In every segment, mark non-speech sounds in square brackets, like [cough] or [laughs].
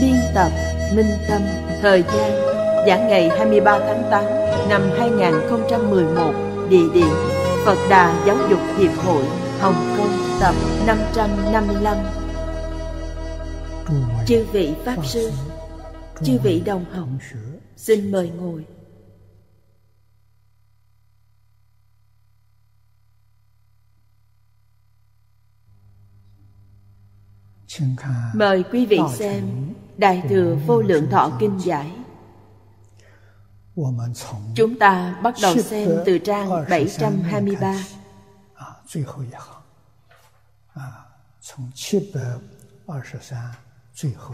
Biên tập Minh Tâm Thời gian giảng ngày 23 tháng 8 năm 2011 Địa điểm Phật Đà Giáo dục Hiệp hội Hồng Kông tập 555 Chư vị Pháp Sư Chư vị đồng học Xin mời ngồi Mời quý vị xem Đại Thừa Vô Lượng Thọ Kinh Giải Chúng ta bắt đầu xem từ trang 723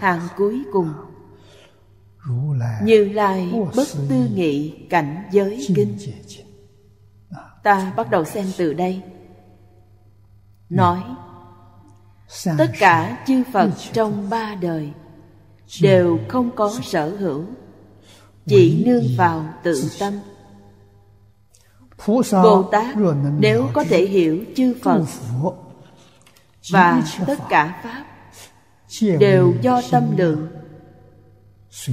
Hàng cuối cùng Như Lai Bất Tư Nghị Cảnh Giới Kinh Ta bắt đầu xem từ đây Nói Tất cả chư Phật trong ba đời đều không có sở hữu chỉ nương vào tự tâm bồ tát nếu có thể hiểu chư phật và tất cả pháp đều do tâm lượng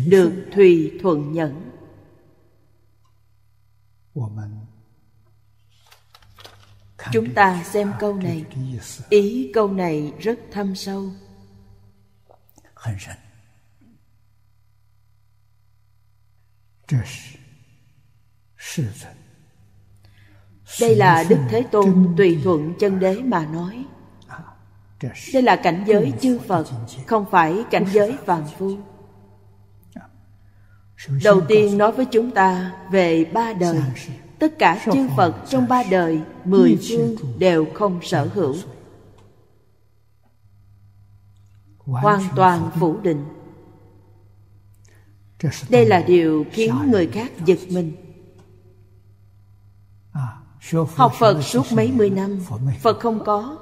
được thùy thuận nhẫn chúng ta xem câu này ý câu này rất thâm sâu Đây là Đức Thế Tôn tùy thuận chân đế mà nói. À, Đây là cảnh giới chư Phật, không phải cảnh giới phàm phu. À, Đầu tiên nói với chúng ta về ba đời. Tất cả chư Phật trong ba đời, mười phương đều không sở hữu. Hoàn toàn phủ định đây là điều khiến người khác giật mình học phật suốt mấy mươi năm phật không có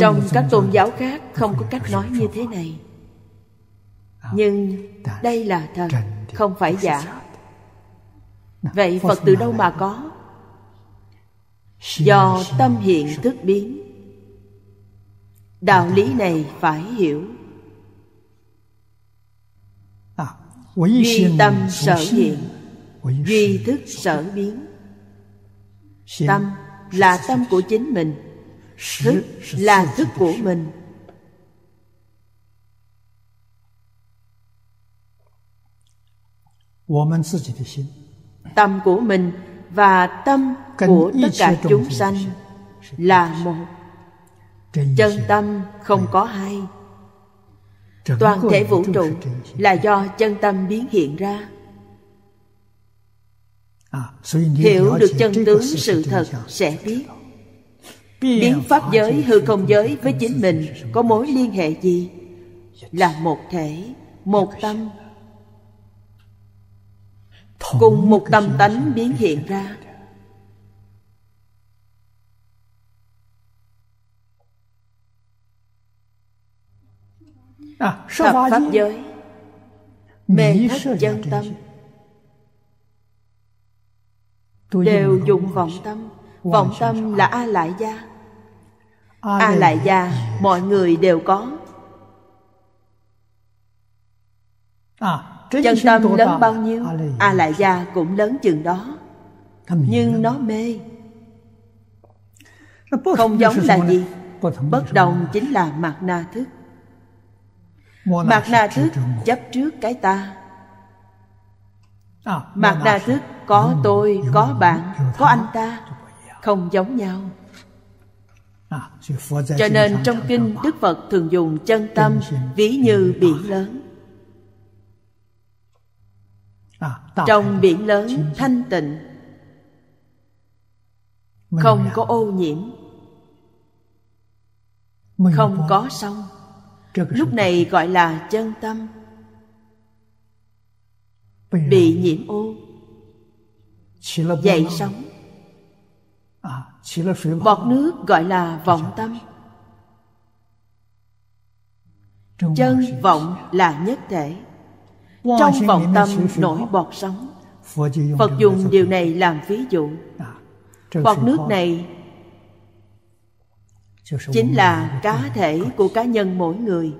trong các tôn giáo khác không có cách nói như thế này nhưng đây là thật không phải giả vậy phật từ đâu mà có do tâm hiện thức biến đạo lý này phải hiểu à, duy tâm sở hiện duy thức sở biến tâm là tâm của chính mình thức là thức của mình tâm của mình và tâm của tất cả chúng sanh là một chân tâm không có hai toàn thể vũ trụ là do chân tâm biến hiện ra à, hiểu được chân tướng sự thật sẽ biết biến pháp giới hư không giới với chính mình có mối liên hệ gì là một thể một tâm cùng một tâm tánh biến hiện ra À, Thập Pháp giới Mê thất chân tâm Đều dùng vọng tâm Vọng tâm là A Lại Gia A Lại Gia mọi người đều có à, Chân tâm lớn bao nhiêu A Lại Gia cũng lớn chừng đó Nhưng nó mê Không giống là gì Bất đồng chính là mặt na thức Mạc na Thức chấp trước cái ta à, Mạc na Thức có tôi, có bạn, có anh ta Không giống nhau à, Cho nên trong kinh Đức Phật thường dùng chân tâm Ví như à, biển lớn Trong biển lớn thanh tịnh Không có ô nhiễm Không có sông lúc này gọi là chân tâm bị nhiễm ô dậy sóng à, bọt nước gọi là vọng dạ. tâm chân vọng là nhất thể trong vọng tâm nổi bọt sóng phật dùng dạ điều này làm ví dụ dạ. bọt nước này chính là cá thể của cá nhân mỗi người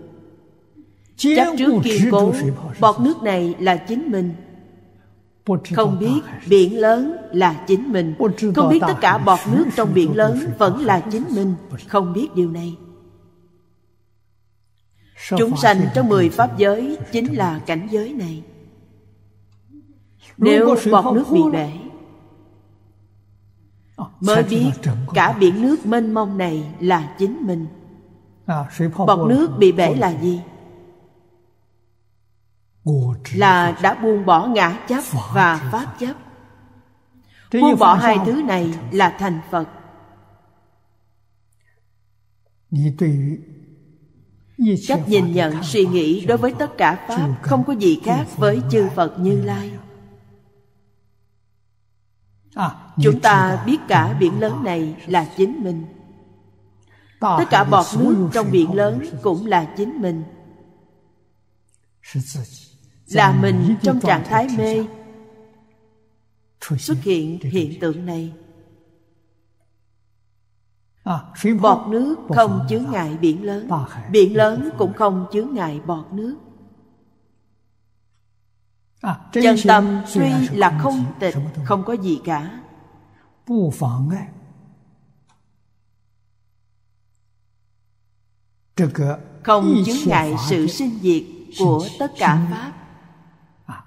chắc trước kiên cố bọt nước này là chính mình không biết biển lớn là chính mình không biết tất cả bọt nước trong biển lớn vẫn là chính mình không biết điều này chúng sanh trong mười pháp giới chính là cảnh giới này nếu bọt nước bị bể Ờ, mới biết cả biển nước mênh mông này là chính mình à, bọt nước bị bể là gì là đã buông bỏ ngã chấp và pháp chấp buông bỏ hai thứ này là thành phật cách nhìn nhận suy nghĩ đối với tất cả pháp không có gì khác với chư phật như lai à, chúng ta biết cả biển lớn này là chính mình tất cả bọt nước trong biển lớn cũng là chính mình là mình trong trạng thái mê xuất hiện hiện tượng này à, bọt nước không chứa ngại biển lớn biển lớn cũng không chứa ngại bọt nước à, chân tâm tuy là không tịch không có gì cả 不妨碍这个 không chứng ngại sự sinh diệt của tất cả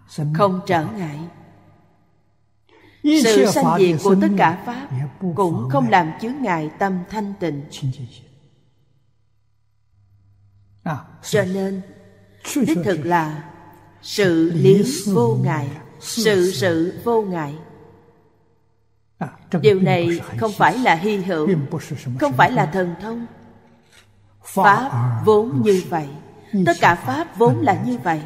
pháp không trở ngại sự sanh diệt của tất cả pháp cũng không làm chướng ngại tâm thanh tịnh cho nên đích thực là sự lý vô ngại sự sự vô ngại điều này không phải là hy hữu không phải là thần thông à, pháp vốn như vậy à, à, tất cả pháp vốn là như vậy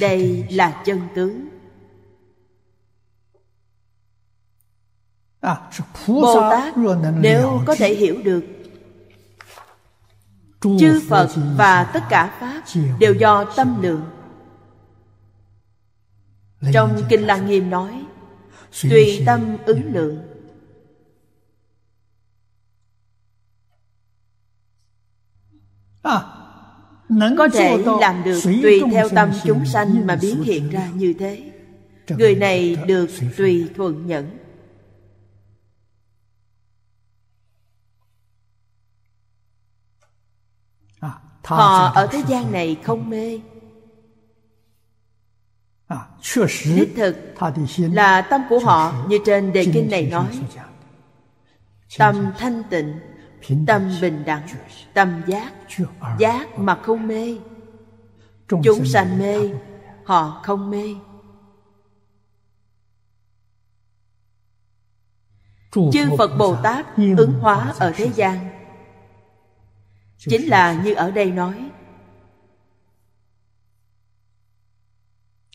đây là chân tướng bồ tát nếu có thể hiểu được chư phật và tất cả pháp đều do tâm lượng trong kinh lăng nghiêm nói tùy tâm ứng lượng à, có thể làm được tùy theo tâm chúng sanh mà biến hiện ra như thế người à, này được tùy thuận nhẫn họ ở thế gian này không mê đích thực là tâm của họ như trên đề kinh này nói tâm thanh tịnh tâm bình đẳng tâm giác giác mà không mê chúng sanh mê họ không mê chư phật bồ tát ứng hóa ở thế gian chính là như ở đây nói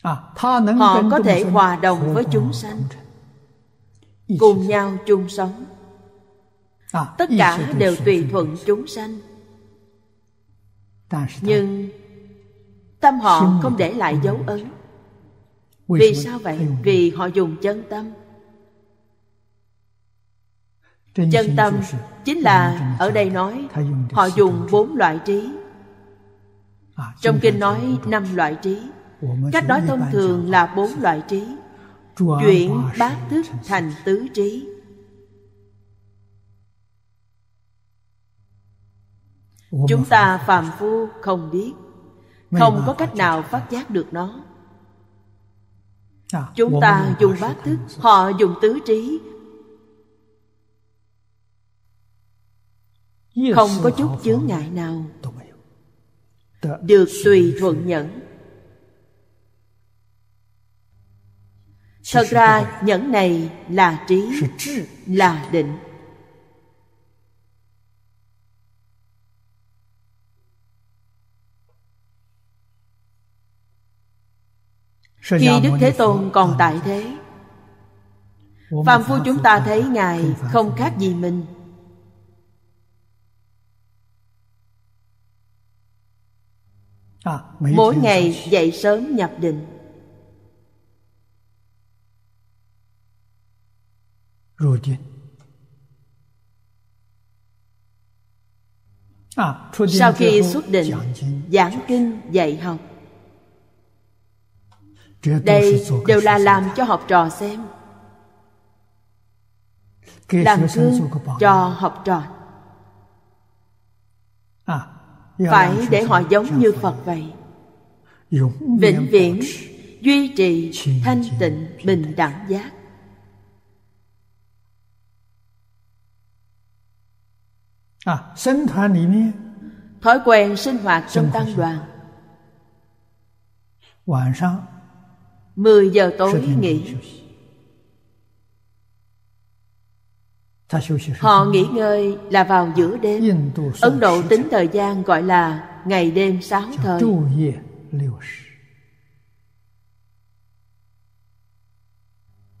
À, họ có thể hòa đồng với chúng sanh cùng nhau chung sống à, tất cả đều tùy thuận chúng sanh nhưng tâm họ không để lại dấu ấn vì sao vậy vì họ dùng chân tâm chân tâm chính là ở đây nói họ dùng bốn loại trí à, trong kinh nói năm loại trí cách nói thông thường là bốn loại trí chuyển bát thức thành tứ trí chúng ta phàm phu không biết không có cách nào phát giác được nó à, chúng ta dùng bát thức họ dùng tứ trí không có chút chướng ngại nào được tùy thuận nhẫn thật ra nhẫn này là trí là định khi đức thế tôn còn tại thế phàm phu chúng ta thấy ngài không khác gì mình à, mỗi ngày dậy sớm nhập định 入定 sau à, khi xuất định giảng kinh dạy học đây đều là làm cho học trò xem làm gương cho học trò à, phải để họ giống như phật vậy vĩnh viễn duy trì thanh tịnh bình đẳng giác À, thói quen sinh hoạt trong tăng đoàn 晚上10 giờ tối nghỉ Họ nghỉ ngơi là vào giữa à, đêm Ấn Độ tính thời gian gọi là ngày đêm sáu thời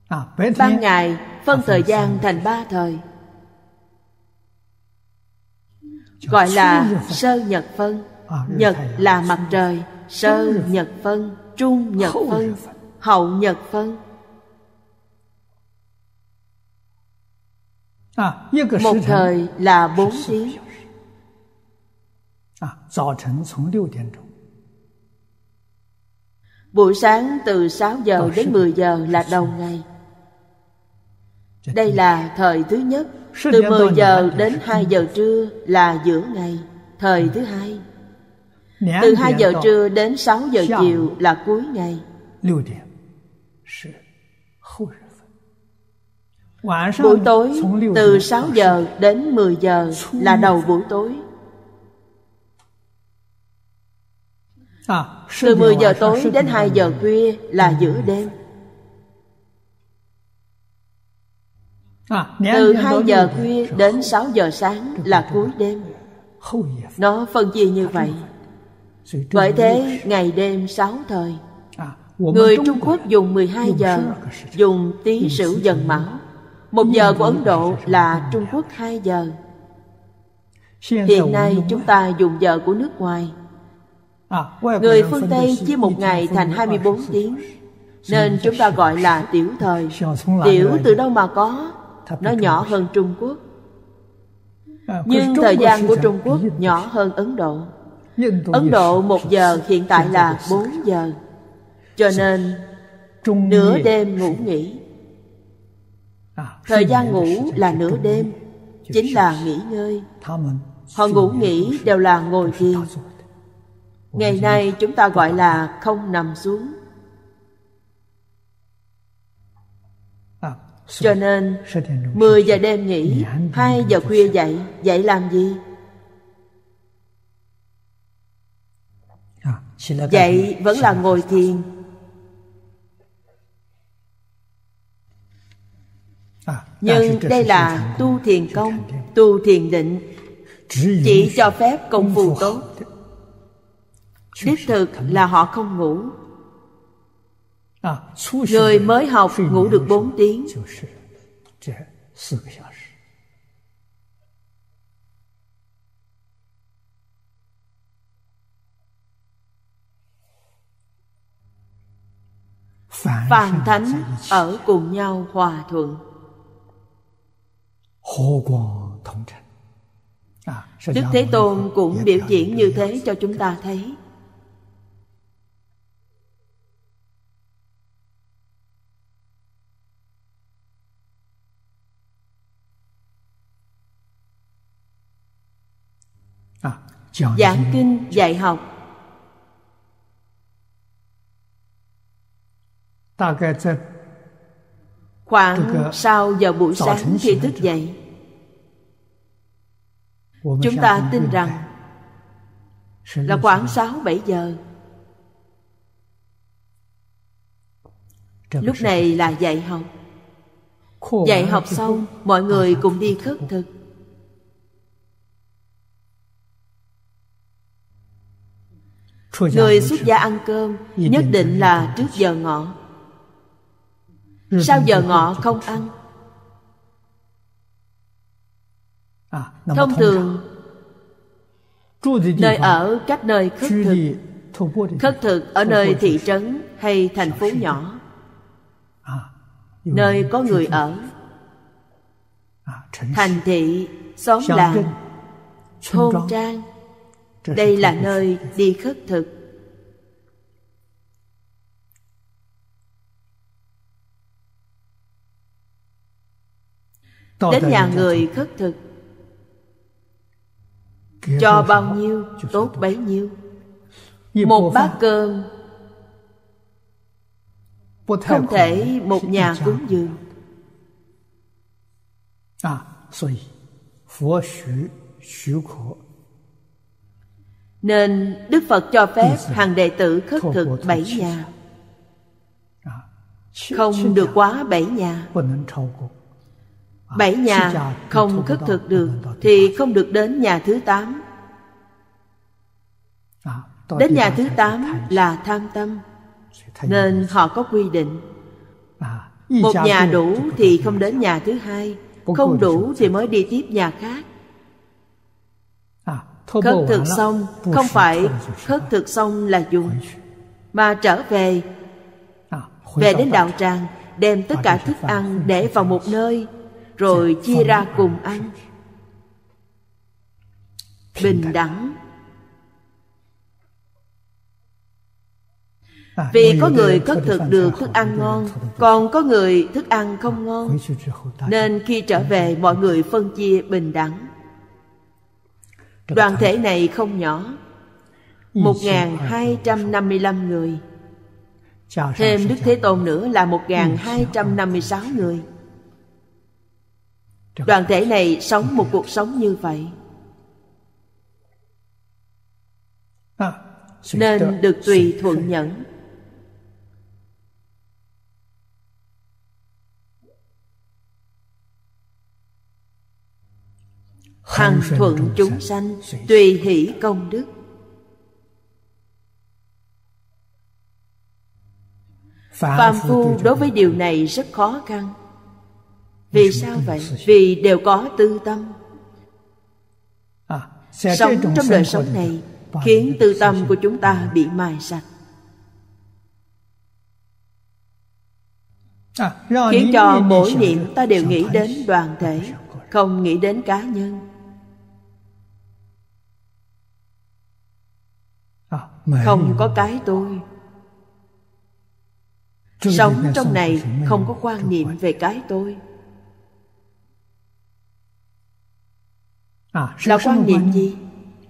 à, Ban ngày phân thời gian thành ba thời gọi là sơ nhật phân nhật à, là mặt trời sơ nhật phân trung nhật phân hậu nhật phân à, một thời là bốn tiếng à, buổi sáng từ 6 giờ đến 10 giờ là đầu ngày đây là thời thứ nhất Từ 10 giờ đến 2 giờ trưa là giữa ngày Thời ừ. thứ hai Từ 2 giờ trưa đến 6 giờ chiều là cuối ngày Buổi tối từ 6 giờ đến 10 giờ là đầu buổi tối à, Từ 10 giờ tối đến 2 giờ khuya là ừ. giữa đêm À, từ 2 giờ khuya đến 6 giờ sáng là cuối đêm Nó phân chia như vậy Bởi thế ngày đêm 6 thời à, Người Trung Quốc dùng 12 giờ Dùng tí sửu dần mão Một giờ của Ấn Độ là Trung Quốc 2 giờ Hiện nay chúng ta dùng giờ của nước ngoài à, Người phương Tây chia một ngày thành 24 tiếng Nên chúng ta gọi là tiểu thời Tiểu từ đâu mà có nó nhỏ hơn Trung Quốc à, nhưng thời gian của Trung Quốc nhỏ hơn Ấn Độ Ấn Độ một giờ hiện tại là 4 giờ Cho nên nửa đêm ngủ nghỉ à, Thời gian ngủ là nửa đêm Chính là nghỉ ngơi Họ ngủ nghỉ đều là ngồi thiền Ngày nay chúng ta gọi là không nằm xuống Cho nên mười giờ đêm nghỉ hai giờ khuya dậy Dậy làm gì? À, dậy vẫn là ngồi thiền à, Nhưng đây là tu thiền công Tu thiền định Chỉ cho phép công phu tốt Đích thực là họ không ngủ Người mới học ngủ được 4 tiếng Phàm thánh ở cùng nhau hòa thuận Đức Thế Tôn cũng biểu diễn như thế cho chúng ta thấy Dạ, giảng kinh dạy học khoảng ờ, sau giờ buổi sáng khi thức dậy chúng ta tin rằng là khoảng sáu bảy giờ. Lúc này là dạy học. Dạy học xong, mọi người cùng đi khất thực. người xuất gia ăn cơm nhất định là trước giờ ngọ sau giờ ngọ không ăn à, thông thường nơi ở các nơi khất thực khất thực ở nơi thị trấn hay thành phố nhỏ à, nơi có người ở à, thành thị xóm làng thôn trang đây là nơi đi khất thực đến nhà người khất thực cho bao nhiêu tốt bấy nhiêu một bát cơm không thể một nhà cúng dường à, 所以佛学许可 nên đức phật cho phép hàng đệ tử khất thực bảy nhà à, không được quá bảy nhà bảy à, nhà không khất thực được thì không được đến nhà thứ tám à, đến nhà thứ tám là tham tâm nên họ có quy định một nhà đủ thì không đến nhà thứ hai không đủ thì mới đi tiếp nhà khác Khất thực xong không phải khất thực xong là dùng Mà trở về à, Về đến đạo tràng Đem tất cả thức ăn để vào một nơi Rồi chia ra cùng ăn Bình đẳng à, Vì có người cất thực được thức ăn ngon Còn có người thức ăn không ngon Nên khi trở về mọi người phân chia bình đẳng Đoàn thể này không nhỏ 1.255 người Thêm Đức Thế Tôn nữa là 1.256 người Đoàn thể này sống một cuộc sống như vậy à, Nên được tùy thuận nhẫn hằng thuận chúng sanh tùy hỷ công đức phàm phu đối với điều này rất khó khăn vì sao vậy vì đều có tư tâm à, sống trong đời sống này khiến tư tâm của chúng ta bị mài sạch à, khiến cho mỗi niệm ta đều nghĩ đến đoàn thể không nghĩ đến cá nhân không có cái tôi sống trong này không có quan niệm về cái tôi à, là quan niệm gì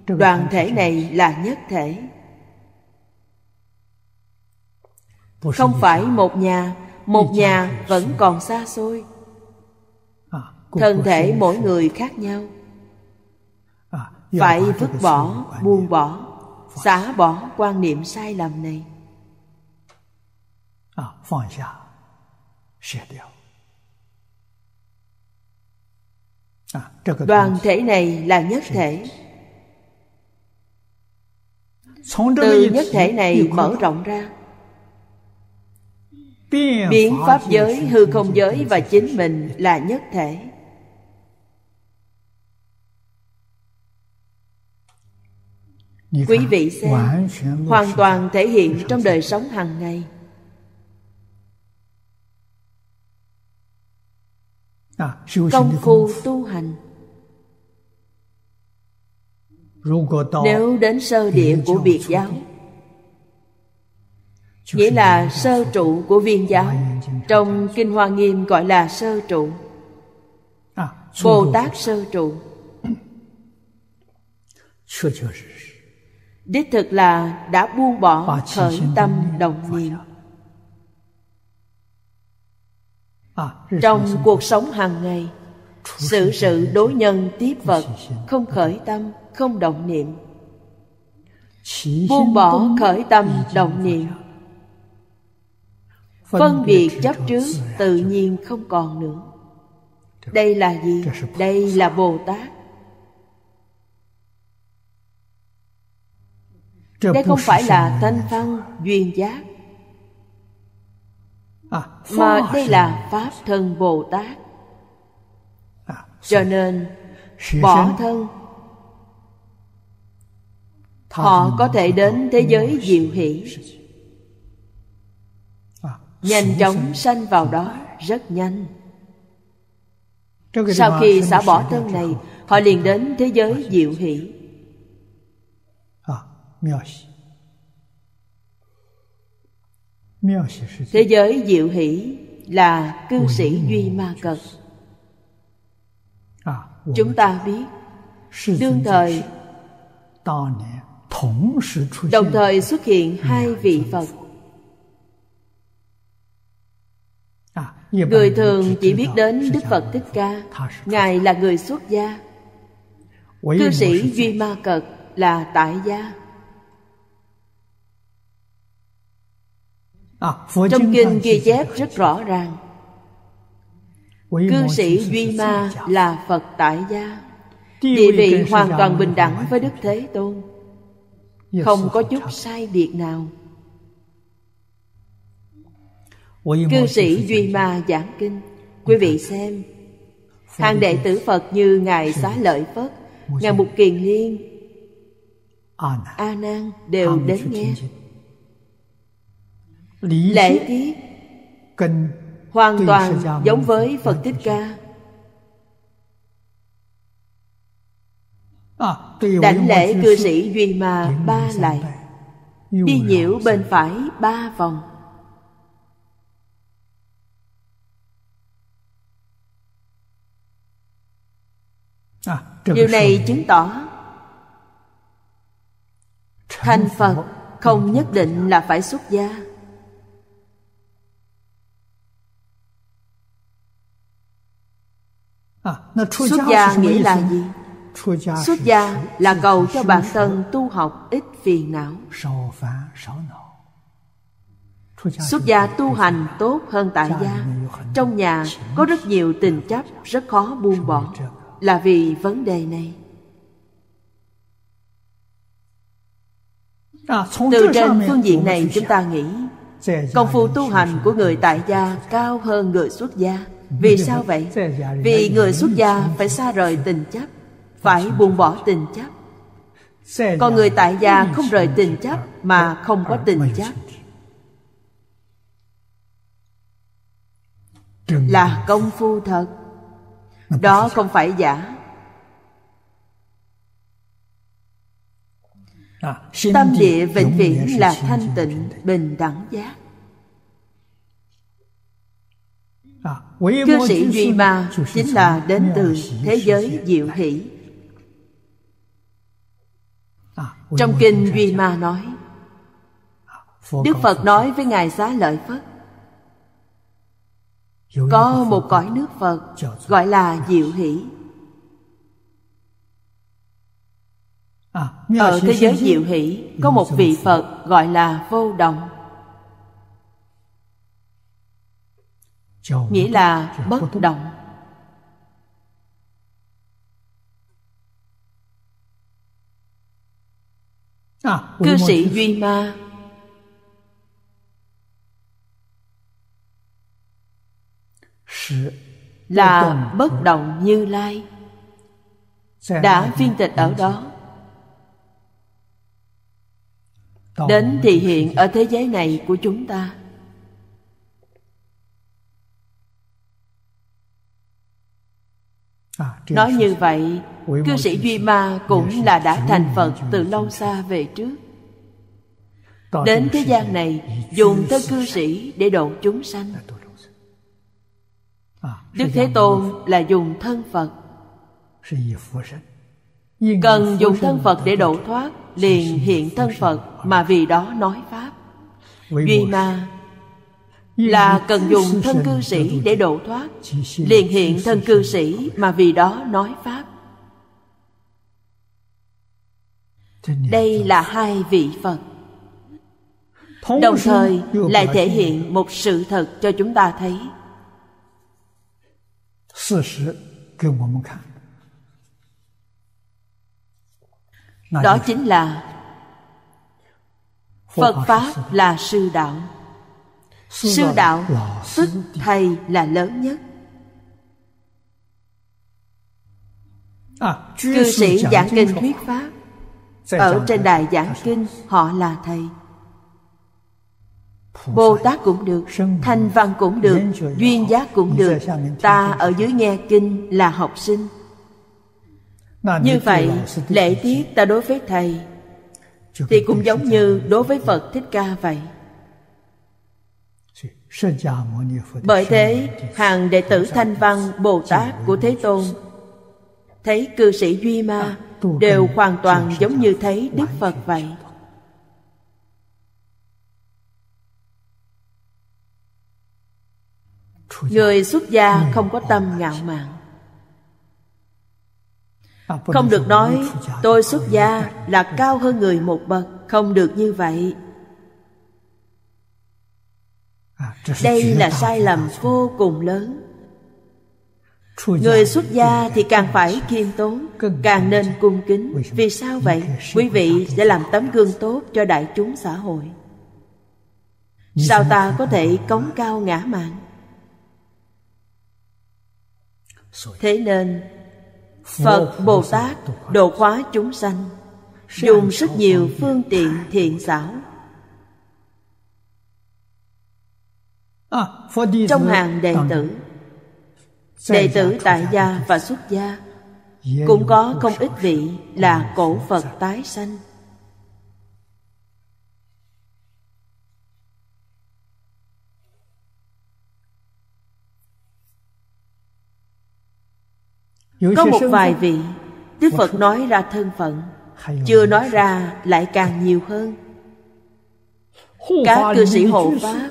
đoàn thể này là nhất thể không phải một nhà một nhà vẫn còn xa xôi à, thân thể mỗi người khác nhau à, phải vứt bỏ buông bỏ xả bỏ quan niệm sai lầm này à, phóng hạ, à, đoàn thể này là nhất thể từ nhất thể này mở rộng ra biến pháp giới hư không giới và chính mình là nhất thể quý vị xem hoàn toàn thể hiện trong đời sống hàng ngày à, công phu tu hành nếu đến sơ địa của biệt giáo nghĩa là sơ trụ của viên giáo trong kinh hoa nghiêm gọi là sơ trụ à, bồ tát sơ trụ đích thực là đã buông bỏ khởi tâm đồng niệm dạ. à, trong cuộc sống hàng ngày sự sự đối nhân tiếp vật không khởi tâm không động niệm buông bỏ khởi tâm động niệm phân biệt chấp trước tự nhiên không còn nữa đây là gì đây là bồ tát đây không phải là thanh văn duyên giác à, mà đây là pháp thân bồ tát à, cho nên bỏ thân họ có thể đến thế giới diệu hỷ nhanh chóng sanh vào đó rất nhanh sau khi xả bỏ thân này họ liền đến thế giới diệu hỷ Thế giới diệu hỷ là cư sĩ Duy Ma Cật à, Chúng ta biết Đương thời Đồng thời xuất hiện hai vị Phật à, Người thường chỉ biết đến Đức Phật Thích Ca Ngài là người xuất gia Cư sĩ Duy Ma Cật là tại gia À, Trong kinh ghi chép rất rõ ràng Cư sĩ Duy Ma là Phật tại gia Địa vị hoàn toàn bình đẳng với Đức Thế Tôn Không có chút sai biệt nào Cư sĩ Duy Ma giảng kinh Quý vị xem Hàng đệ tử Phật như Ngài Xá Lợi Phất Ngài Mục Kiền Liên A Nan đều đến nghe lễ tiết hoàn toàn giống với phật thích ca à, đảnh lễ cư sĩ duy mà ba lại đi nhiễu bên phải ba vòng à, điều này chứng tỏ thành phật không nhất định là phải xuất gia À, xuất gia nghĩ là gì xuất gia là cầu cho bản thân tu học ít phiền não xuất gia tu hành tốt hơn tại gia trong nhà có rất nhiều tình chấp rất khó buông bỏ là vì vấn đề này à, từ trên phương diện này chúng ta nghĩ công phu tu hành của người tại gia cao hơn người xuất gia vì sao vậy? Vì người xuất gia phải xa rời tình chấp Phải buông bỏ tình chấp Còn người tại gia không rời tình chấp Mà không có tình chấp Là công phu thật Đó không phải giả Tâm địa vĩnh viễn là thanh tịnh bình đẳng giác Cư à, sĩ Duy Ma chính là đến từ thế giới diệu hỷ. À, Trong kinh Duy Ma nói, Đức Phật nói với Ngài Xá Lợi Phất, có một cõi nước Phật gọi là diệu hỷ. À, Ở thế giới diệu hỷ có một vị Phật gọi là vô động. nghĩa à, là bất động cư sĩ duy ma là bất động như lai đã viên tịch ở đó đến thì hiện ở thế giới này của chúng ta À, nói như vậy cư sĩ duy ma cũng là đã thành phật từ lâu xa về trước đến thế gian này dùng thân cư sĩ để độ chúng à, sanh à, đức thế tôn là dùng thân phật cần dùng thân phật để độ thoát liền hiện thân phật mà vì đó nói pháp duy ma là cần dùng thân cư sĩ để độ thoát liền hiện thân cư sĩ mà vì đó nói pháp đây là hai vị phật đồng thời lại thể hiện một sự thật cho chúng ta thấy đó chính là phật pháp là sư đạo sư đạo tức thầy là lớn nhất à, cư sĩ giảng kinh thuyết pháp ở trên đài giảng kinh họ là thầy bồ tát cũng được thanh văn cũng được duyên giác cũng được ta ở dưới nghe kinh là học sinh như vậy lễ tiết ta đối với thầy thì cũng giống như đối với phật thích ca vậy bởi thế hàng đệ tử thanh văn bồ tát của thế tôn thấy cư sĩ duy ma à, đều hoàn toàn giống như thấy đức phật vậy người xuất gia không có tâm ngạo mạn à, không được nói tôi xuất gia là cao hơn người một bậc không được như vậy À, đây là sai lầm vô cùng lớn người xuất gia thì càng phải khiêm tốn càng nên cung kính vì sao vậy quý vị sẽ làm tấm gương tốt cho đại chúng xã hội sao ta có thể cống cao ngã mạng thế nên phật bồ tát độ hóa chúng sanh dùng rất nhiều phương tiện thiện xảo À, trong hàng đệ tử đệ tử tại gia và xuất gia cũng có không ít vị là cổ phật tái sanh có một vài vị đức phật nói ra thân phận chưa nói ra lại càng nhiều hơn các cư sĩ hộ pháp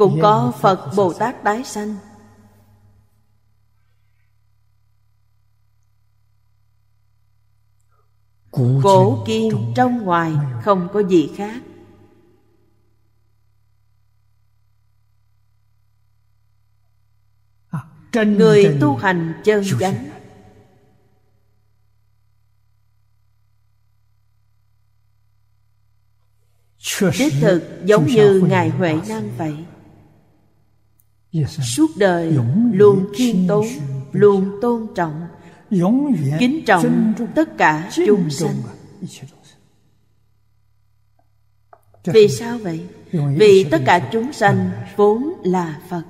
cũng có phật bồ tát tái sanh cổ kim trong ngoài không có gì khác à, người tu hành chân chánh đích thực giống như ngài huệ năng vậy suốt đời luôn khiêm tốn luôn tôn trọng kính trọng tất cả à. chúng sanh vì sao vậy vì tất cả chúng sanh vốn là phật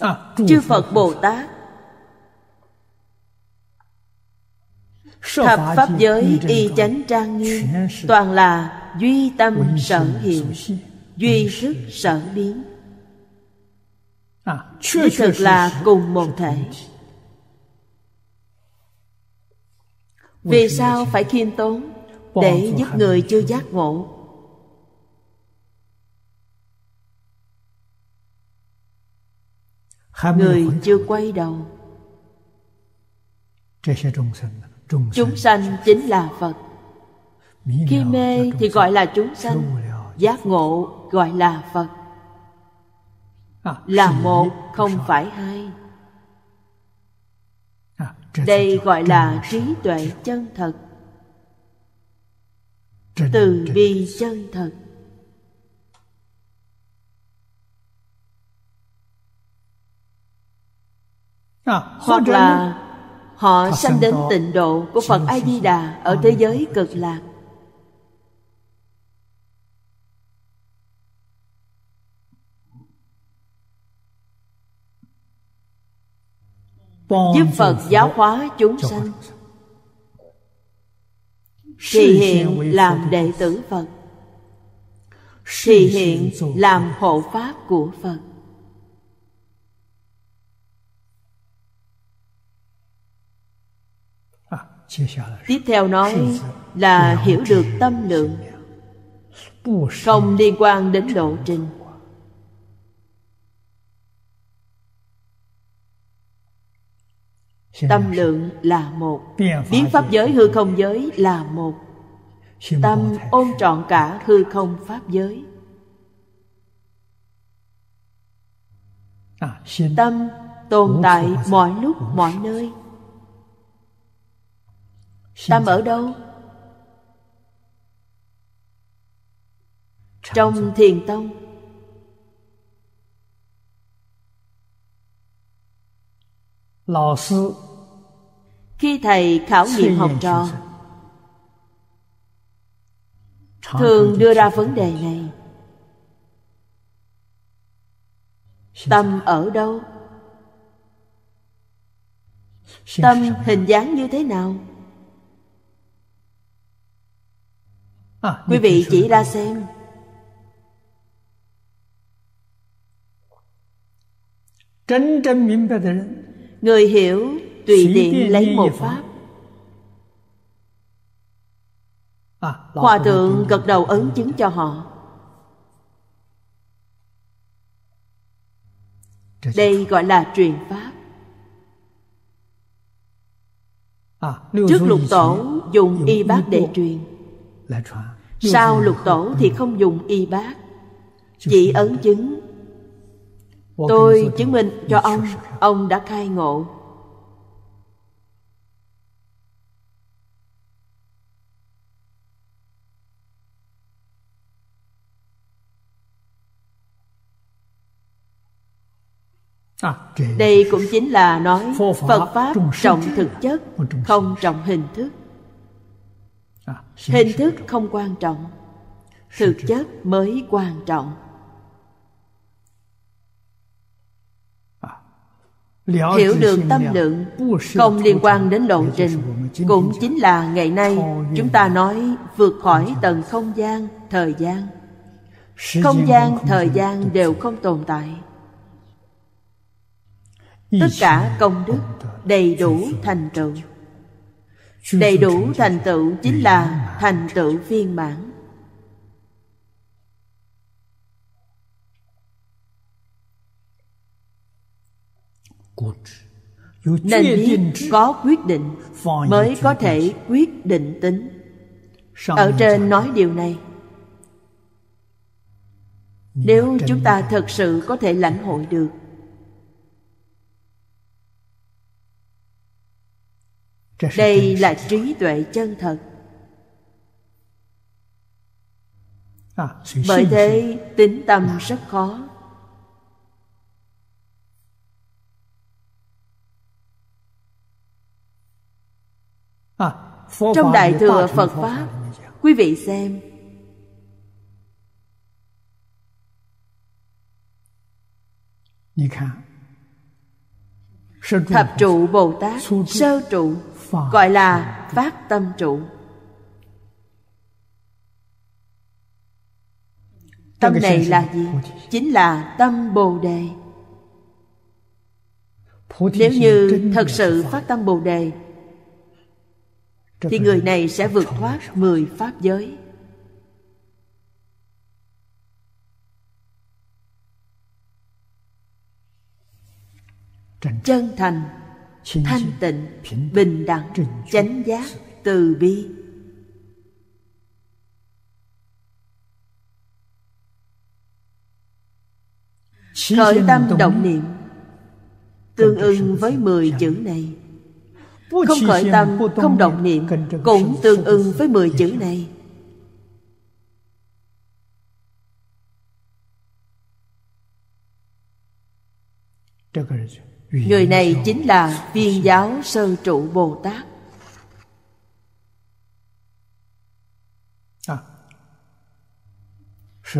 à, chư phật bồ tát Thập Pháp giới y chánh trang nghiêm Toàn là duy tâm sở hiện à, Duy thức sở biến Đích thực là cùng một thể Vì sao phải khiêm tốn Để giúp người chưa giác ngộ Người chưa quay đầu chúng sanh chính là phật khi mê thì gọi là chúng sanh giác ngộ gọi là phật à, là một không phải hai à, đây gọi là trí tuệ chân thật từ bi chân thật à, hoặc là họ sanh đến tịnh độ của phật a di đà ở thế giới cực lạc giúp phật giáo hóa chúng sanh thì hiện làm đệ tử phật thì hiện làm hộ pháp của phật tiếp theo nói là hiểu được tâm lượng không liên quan đến lộ trình tâm lượng là một biến pháp giới hư không giới là một tâm ôm trọn cả hư không pháp giới à, tâm tồn tại mọi lúc mọi nơi tâm ở đâu trong thiền tông khi thầy khảo nghiệm học trò thường đưa ra vấn đề này tâm ở đâu tâm hình dáng như thế nào Quý vị chỉ ra xem Người hiểu tùy tiện lấy một pháp à, Hòa thượng gật đầu ấn chứng cho họ Đây gọi là truyền pháp à, Trước lục tổ dùng y bát để truyền sao lục tổ thì không dùng y bác Chỉ ấn chứng Tôi chứng minh cho ông Ông đã khai ngộ Đây cũng chính là nói Phật Pháp trọng thực chất Không trọng hình thức hình thức không quan trọng thực chất mới quan trọng hiểu được tâm lượng không liên quan đến lộ trình cũng chính là ngày nay chúng ta nói vượt khỏi tầng không gian thời gian không gian thời gian đều không tồn tại tất cả công đức đầy đủ thành tựu đầy đủ thành tựu chính là thành tựu viên mãn nên biết có quyết định mới có thể quyết định tính ở trên nói điều này nếu chúng ta thật sự có thể lãnh hội được đây là trí tuệ chân thật à, bởi thế tính tâm dạ. rất khó à, trong đại thừa phật pháp dạ. quý vị xem thập trụ bồ tát sơ trụ gọi là phát tâm trụ tâm này là gì chính là tâm bồ đề nếu như thật sự phát tâm bồ đề thì người này sẽ vượt thoát mười pháp giới chân thành thanh tịnh bình đẳng chánh giác từ bi khởi tâm động niệm tương ưng với mười chữ này không khởi tâm không động niệm cũng tương ưng với mười chữ này người này chính là viên giáo sơ trụ bồ tát à.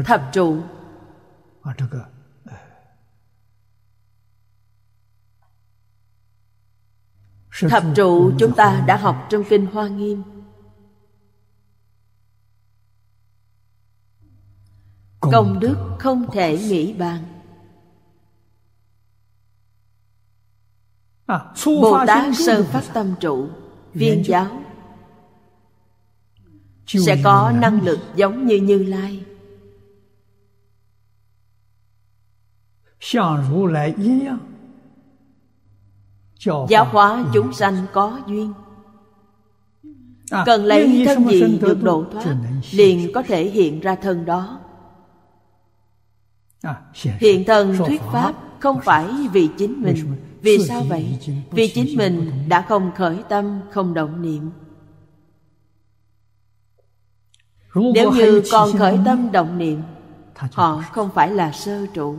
thập trụ à, thập trụ chúng ta đã học trong kinh hoa nghiêm công đức không thể nghĩ bàn À, Bồ Tát Sơn Phát Tâm Trụ Viên giáo Sẽ có năng lực giống như Như Lai Giáo hóa chúng sanh có duyên à, Cần lấy thân gì được độ thoát Liền có thể hiện ra thân đó à, Hiện thân thuyết pháp không phải vì chính mình vì sao vậy vì chính mình đã không khởi tâm không động niệm nếu như còn khởi tâm động niệm họ không phải là sơ trụ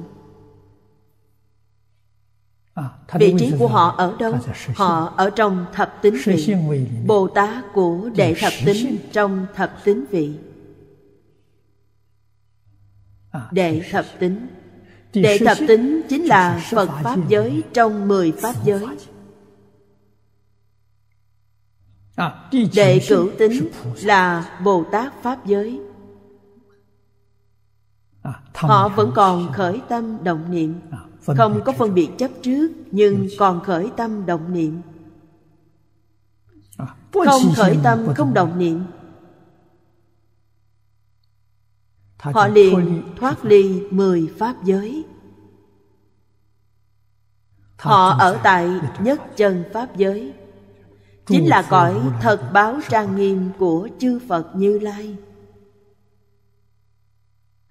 à, vị trí của họ ở đâu họ ở trong thập tính vị bồ tát của đệ thập tính trong thập tính vị à, đệ thập tính Đệ thập tính chính là Phật Pháp giới trong mười Pháp giới à, Đệ cửu tính là Bồ Tát Pháp giới à, Họ vẫn à, còn khởi tâm động niệm Không có phân biệt chấp trước Nhưng còn khởi tâm động niệm Không khởi tâm không động niệm họ liền thoát ly mười pháp giới họ ở tại nhất chân pháp giới chính là cõi thật báo trang nghiêm của chư phật như lai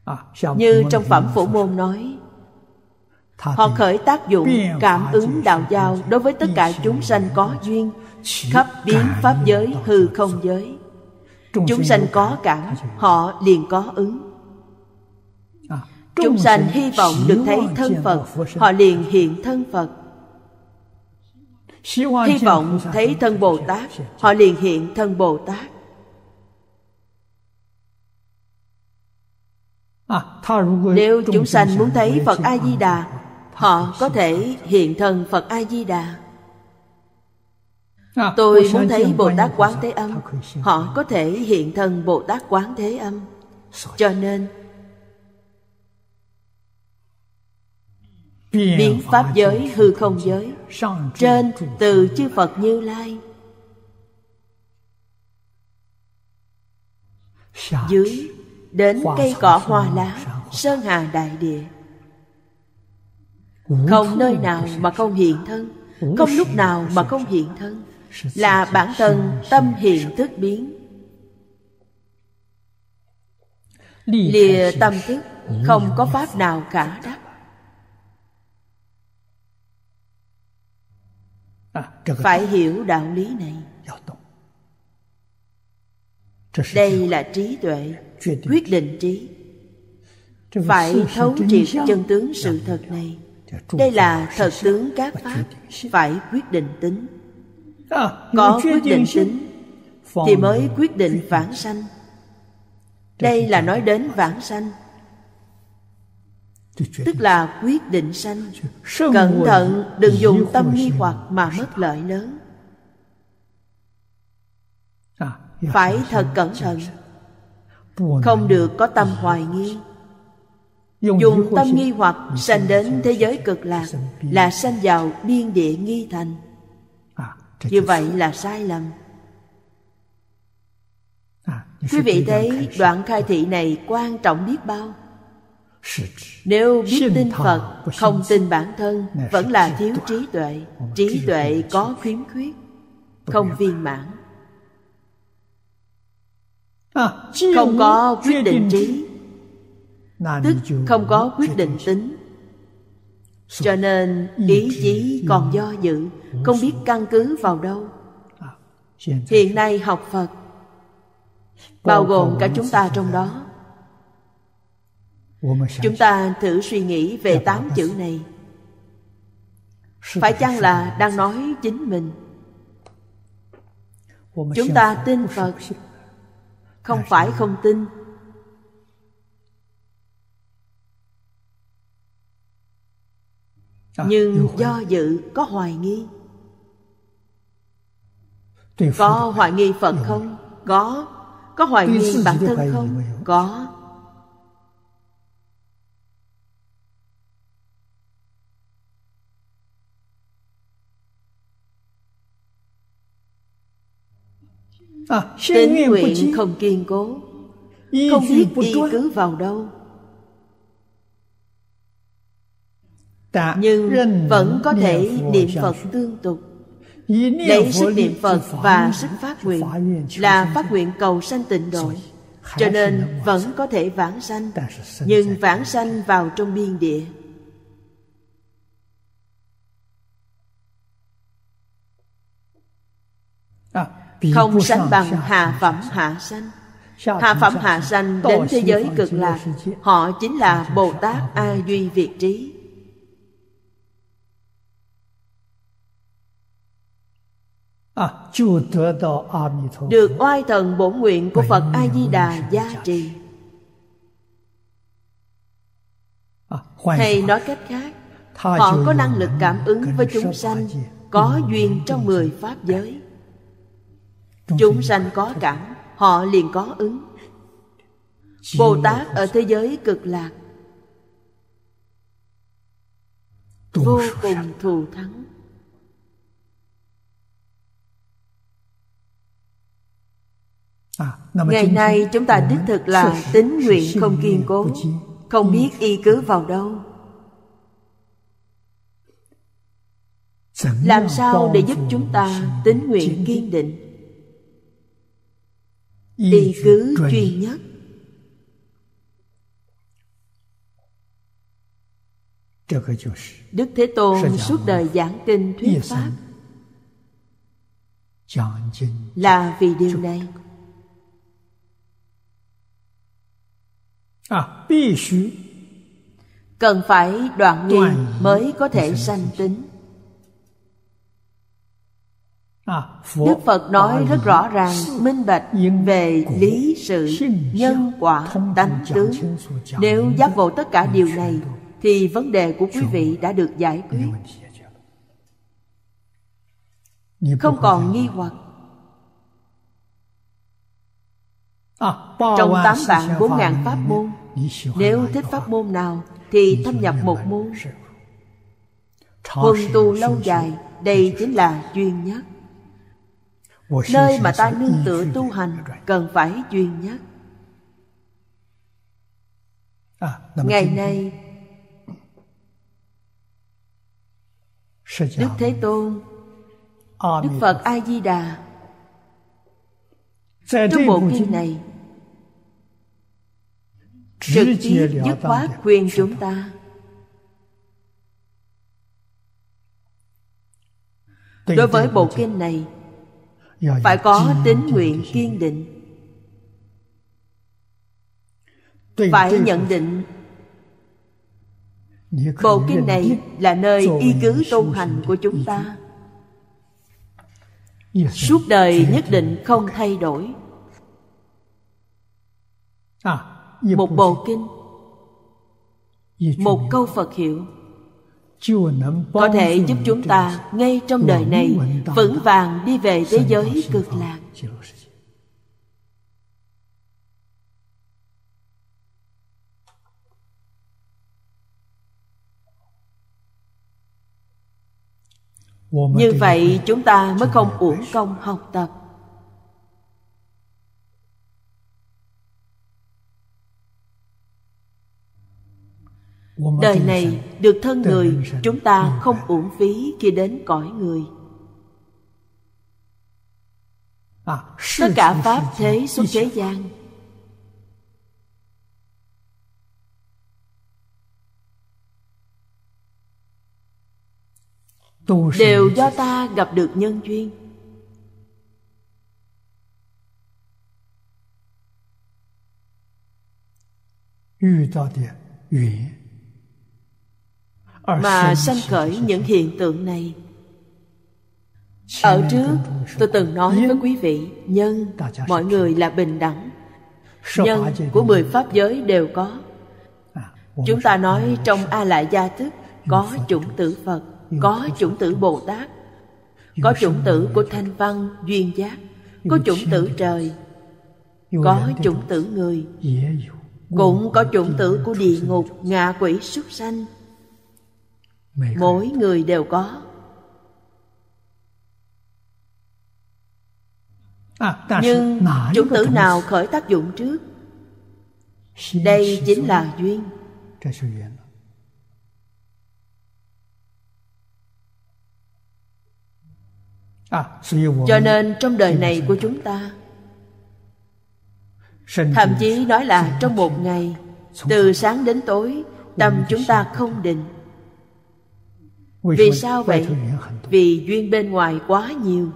à, như trong phẩm phổ môn nói họ khởi tác dụng cảm ứng đạo giao đối với tất cả chúng sanh có duyên khắp biến pháp giới hư không giới chúng sanh có cảm họ liền có ứng Chúng sanh hy vọng được thấy thân Phật Họ liền hiện thân Phật Hy vọng thấy thân Bồ Tát Họ liền hiện thân Bồ Tát à, Nếu chúng sanh muốn thấy Phật A-di-đà Họ có thể hiện thân Phật A-di-đà à, Tôi muốn thấy Bồ Tát Quán Thế Âm Họ có thể hiện thân Bồ Tát Quán Thế Âm Cho nên biến pháp giới hư không giới trên từ chư phật như lai dưới đến cây cỏ hoa lá sơn hà đại địa không nơi nào mà không hiện thân không lúc nào mà không hiện thân là bản thân tâm hiện thức biến lìa tâm thức không có pháp nào cả đắc phải hiểu đạo lý này đây là trí tuệ quyết định trí phải thấu triệt chân tướng sự thật này đây là thật tướng các pháp phải quyết định tính à, có quyết định tính thì mới quyết định vãng sanh đây là nói đến vãng sanh tức là quyết định sanh cẩn thận đừng dùng tâm nghi hoặc mà mất lợi lớn dạ, dạ, phải dạ, thật cẩn thận không được có tâm hoài nghi dùng tâm nghi hoặc sanh đến thế giới cực lạc là sanh vào biên địa nghi thành à, như vậy là sai lầm à, quý vị thấy đoạn khai thị này quan trọng biết bao nếu biết tin phật không tin bản thân vẫn là thiếu trí tuệ trí tuệ có khiếm khuyết không viên mãn à, không có quyết định trí tức không có quyết định tính cho nên ý chí còn do dự không biết căn cứ vào đâu à, hiện nay học phật bao gồm cả chúng ta trong đó chúng ta thử suy nghĩ về tám chữ này phải chăng là đang nói chính mình chúng ta tin phật không phải không tin nhưng do dự có hoài nghi có hoài nghi phật không có có hoài nghi bản thân không có À, tín nguyện không kiên cố không biết y cứ vào đâu nhưng vẫn có thể niệm phật tương tục lấy sức niệm phật và sức phát nguyện là phát nguyện cầu sanh tịnh độ cho nên vẫn có thể vãng sanh nhưng vãng sanh vào trong biên địa không sánh bằng hạ phẩm hạ sanh hạ phẩm hạ sanh đến thế giới cực lạc họ chính là bồ tát a duy việt trí à, được oai thần bổ nguyện của phật a di đà gia trì à, hay nói cách khác họ có năng lực cảm ứng với chúng sanh có duyên trong mười pháp giới Chúng sanh có cảm Họ liền có ứng Bồ Tát ở thế giới cực lạc Vô cùng thù thắng à, Ngày nay chúng ta đích thực là tính nguyện không kiên cố Không biết y cứ vào đâu Làm sao để giúp chúng ta tính nguyện kiên định tỳ cứ duy nhất đức thế tôn suốt đời giảng kinh thuyết pháp là vì điều này à, cần phải đoạn nghiệp mới có thể sanh tính À, Đức Phật nói rất rõ ràng, minh bạch về lý sự, nhân quả, tánh tướng. Nếu giác ngộ tất cả điều này, thì vấn đề của quý vị đã được giải quyết. Không còn nghi hoặc. À, Trong tám vạn bốn ngàn pháp môn, nếu thích pháp môn nào thì thâm nhập một môn. Huân tu lâu dài, đây chính là chuyên nhất nơi mà ta nương tựa tu hành cần phải duy nhất à, ngày nay đức thế tôn đức phật a di đà trong bộ kinh này trực tiếp dứt khoát khuyên chúng ta đối với bộ kinh này Dạ, dạ. phải có tín nguyện kiên định phải nhận định dạ, bộ kinh này là nơi y cứ tu hành của chúng ta suốt đời nhất định không thay đổi à, một bộ kinh một câu phật hiệu có thể giúp chúng ta ngay trong đời này vững vàng đi về thế giới cực lạc như vậy chúng ta mới không uổng công học tập đời này được thân người chúng ta ừ. không uổng phí khi đến cõi người à, tất cả pháp thế xuống thế gian đều do ta gặp được nhân duyên mà sanh khởi những hiện tượng này ở trước tôi từng nói với quý vị nhân mọi người là bình đẳng nhân của mười pháp giới đều có à, chúng ta nói trong a la gia thức có chủng tử phật có chủng tử bồ tát có chủng tử của thanh văn duyên giác có chủng tử trời có chủng tử người cũng có chủng tử của địa ngục ngạ quỷ súc sanh mỗi người đều có à, nhưng chúng tử nào khởi tác dụng trước đây chính là duyên à, cho nên trong đời này của chúng ta thậm chí nói là trong một ngày từ sáng đến tối tâm chúng ta không định vì sao vậy? Vì duyên bên ngoài quá nhiều.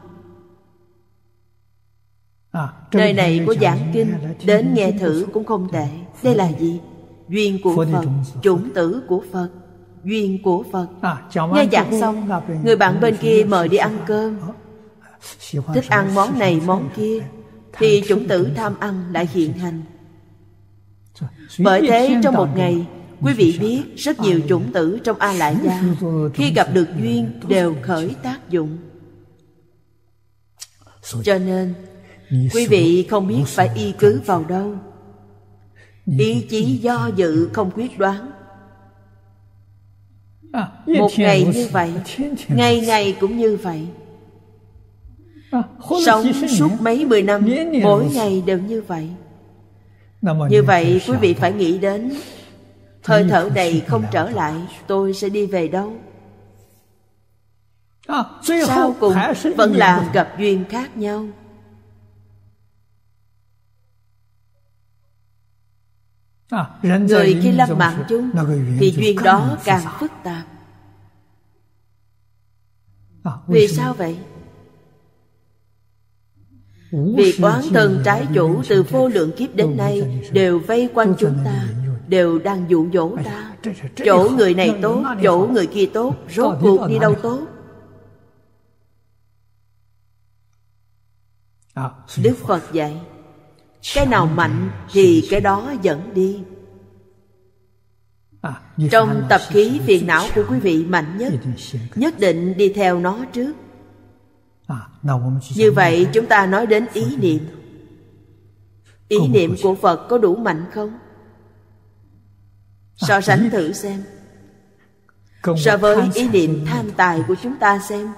À, Nơi này có giảng kinh, đến nghe thử cũng không ừ. tệ. Đây là gì? Duyên của Phật, chủng tử của Phật, duyên của Phật. À, nghe giảng xong, người bạn bên kia mời đi ăn cơm. Ờ, Thích ăn món này món kia, thì chủng tử tham ăn lại hiện hành. Bởi thế trong một ngày Quý vị biết rất nhiều chủng tử trong A Lại Gia Khi gặp được duyên đều khởi tác dụng Cho nên Quý vị không biết phải y cứ vào đâu Ý chí do dự không quyết đoán Một ngày như vậy Ngày ngày cũng như vậy Sống suốt mấy mười năm Mỗi ngày đều như vậy Như vậy quý vị phải nghĩ đến hơi thở này không trở lại tôi sẽ đi về đâu à, sau cùng vẫn là gặp duyên khác nhau à, người khi lâm mạng chúng, thì duyên đó càng phức tạp à, vì sao vậy Vì quán thân trái chủ từ vô lượng kiếp đến nay đều vây quanh chúng ta đều đang dụ dỗ ta chỗ người này tốt chỗ người kia tốt ờ, rốt cuộc đi đâu tốt à, đức phật dạy cái nào mạnh thì cái đó dẫn đi à, trong tập khí phiền não của quý vị mạnh nhất nhất định đi theo nó trước à, như vậy chúng ta nói đến ý niệm ý niệm của phật có đủ mạnh không so sánh thử xem so với ý niệm tham tài của chúng ta xem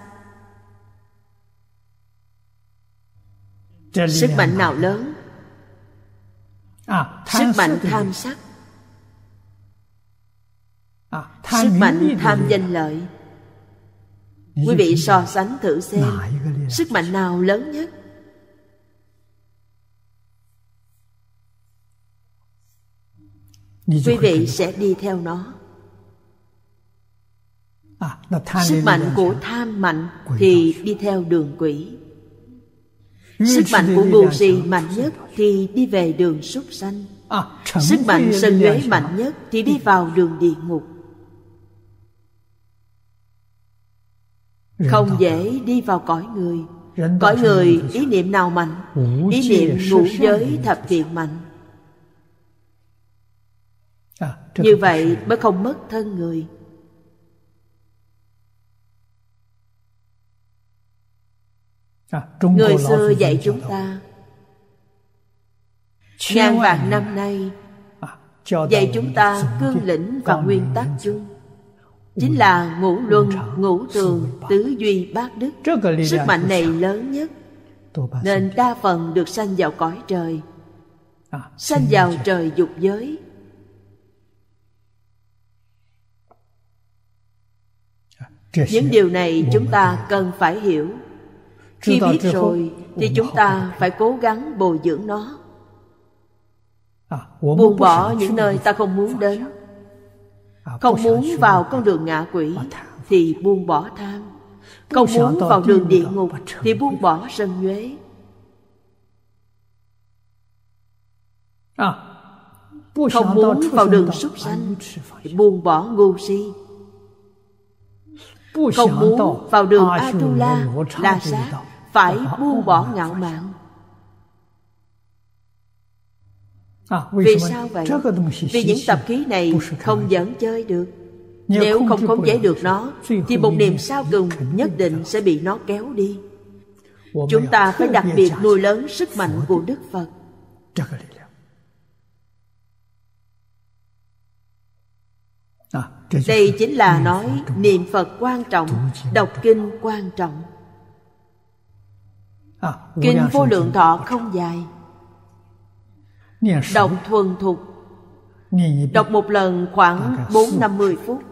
à, sức mạnh nào lớn à, sức mạnh tham sắc sức mạnh tham danh lợi quý vị so sánh thử xem sức mạnh nào lớn nhất quý vị sẽ đi theo nó à, sức mạnh của tham mạnh thì đi theo đường quỷ sức mạnh của bù gì mạnh nhất thì đi về đường súc sanh à, sức mạnh sân nhuế mạnh nhất thì đi vào đường địa ngục không dễ đi vào cõi người cõi người ý niệm nào mạnh ý niệm ngũ giới thập thiện mạnh À, như vậy mới không mất thân người à, người xưa dạy à, chúng ta ngàn vạn năm nay dạy chúng ta cương lĩnh và nguyên tắc chung chính là ngũ luân ngũ tường tứ duy bát đức sức mạnh này lớn nhất nên đa phần được sanh vào cõi trời sanh vào trời dục giới những điều này chúng ta cần phải hiểu khi biết rồi thì chúng ta phải cố gắng bồi dưỡng nó à, buông bỏ những nơi ta không muốn đến à, không muốn vào con đường ngạ quỷ thì buông bỏ tham không muốn vào đường địa ngục thì buông bỏ sân nhuế à, không muốn vào đường súc sanh thì buông bỏ ngu si không muốn vào đường A-tu-la là sát Phải buông bỏ ngạo mạn à, Vì sao vậy? Vì những tập khí này không dẫn chơi được Nếu không khống chế được nó Thì một niềm sao cường nhất định sẽ bị nó kéo đi Chúng ta phải đặc biệt nuôi lớn sức mạnh của Đức Phật đây chính là nói niệm phật quan trọng đọc kinh quan trọng à, kinh vô lượng thọ không dài đọc thuần thục đọc một lần khoảng bốn năm mươi phút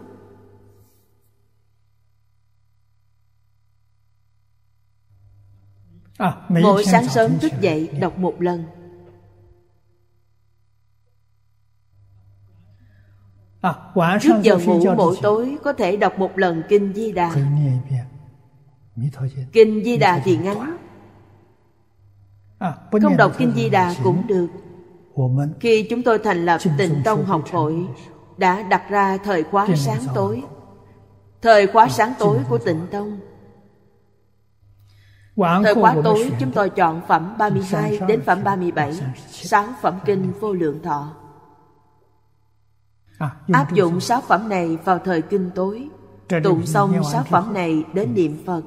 à, mỗi sáng sớm thức dậy đọc một lần À, Trước giờ ngủ mỗi tối có thể đọc một lần Kinh Di Đà à, Kinh Di Đà thì ngắn Không đọc Kinh Di Đà cũng được Khi chúng tôi thành lập tịnh tông học hội Đã đặt ra thời khóa sáng tối Thời khóa ờ, sáng tối của tịnh tông Thời khóa tối chúng tôi chọn phẩm 32 đến phẩm 37 Sáu phẩm kinh vô lượng thọ À, áp dụng sáu phẩm này vào thời kinh tối tụng xong sáu phẩm này đến niệm phật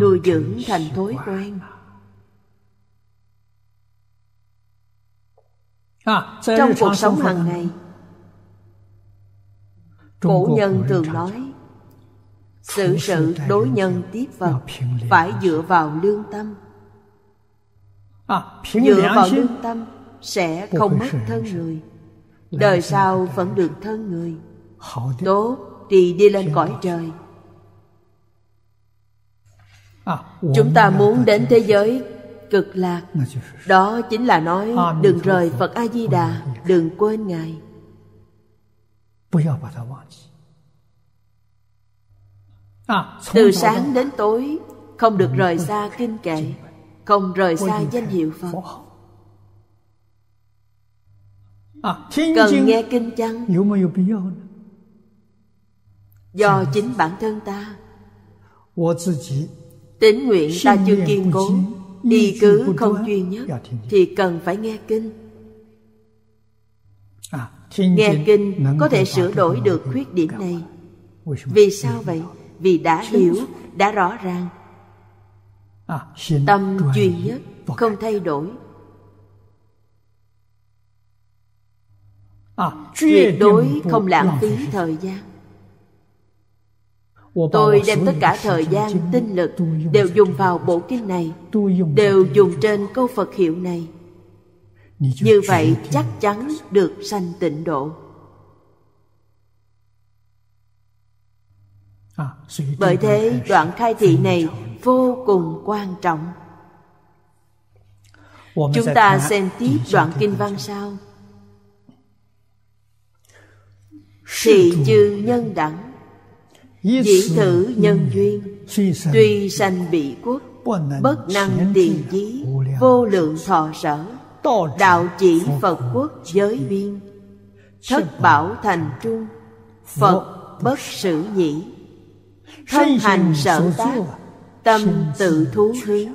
nuôi dưỡng thành thói quen à, trong cuộc sống hàng ngày cổ nhân thường nói sự sự đối nhân tiếp vật phải dựa vào lương tâm à, dựa vào lương tâm sẽ không mất thân người đời sau vẫn được thân người tốt thì đi lên cõi trời à, chúng ta muốn đến thế giới cực lạc đó chính là nói đừng rời phật a di đà đừng quên ngài à, từ sáng đến tối không được rời xa kinh kệ không rời xa danh hiệu phật À, cần nghe kinh chăng do chính bản thân ta tính nguyện ta chưa kiên cố đi cứ không duy nhất dạ, thì cần phải nghe kinh à, nghe kinh có thể sửa đổi được khuyết điểm này vì sao vậy vì đã hiểu đã rõ ràng à, tâm duy nhất không thay đổi tuyệt đối không lãng phí thời gian tôi đem tất cả thời gian tinh lực đều dùng vào bộ kinh này đều dùng trên câu phật hiệu này như vậy chắc chắn được sanh tịnh độ à, bởi thế đoạn khai thị này vô cùng quan trọng chúng ta xem tiếp đoạn kinh văn sau Thị chư nhân đẳng Dị thử nhân duyên Tuy sanh bị quốc Bất năng tiền chí Vô lượng thọ sở Đạo chỉ Phật quốc giới biên Thất bảo thành trung Phật bất sử nhĩ Thân hành sở tác Tâm tự thú hướng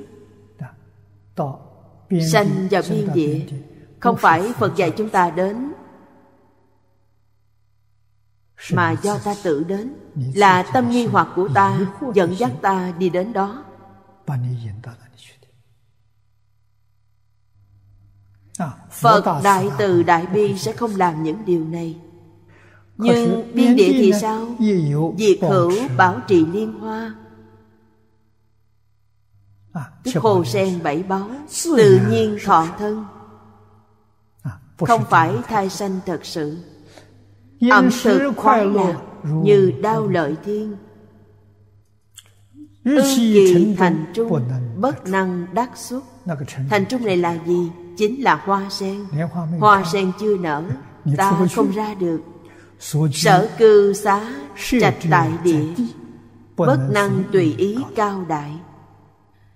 Sanh và biên địa Không phải Phật dạy chúng ta đến mà do ta tự đến là tâm nghi hoặc của ta dẫn dắt ta đi đến đó à, phật đại từ đại bi sẽ không làm những điều này nhưng biên địa thì sao diệt hữu bảo trì liên hoa Tức à, hồ sen bảy báo Tự nhiên thọ thân à, Không phải thai sanh thật sự ẩm thực khoáng lạc như đao lợi thiên ước kỳ thành trung bất năng đắc xuất thành trung này là gì chính là hoa sen hoa sen chưa nở [laughs] ta không ra được sở cư xá trạch tại địa bất năng tùy ý cao đại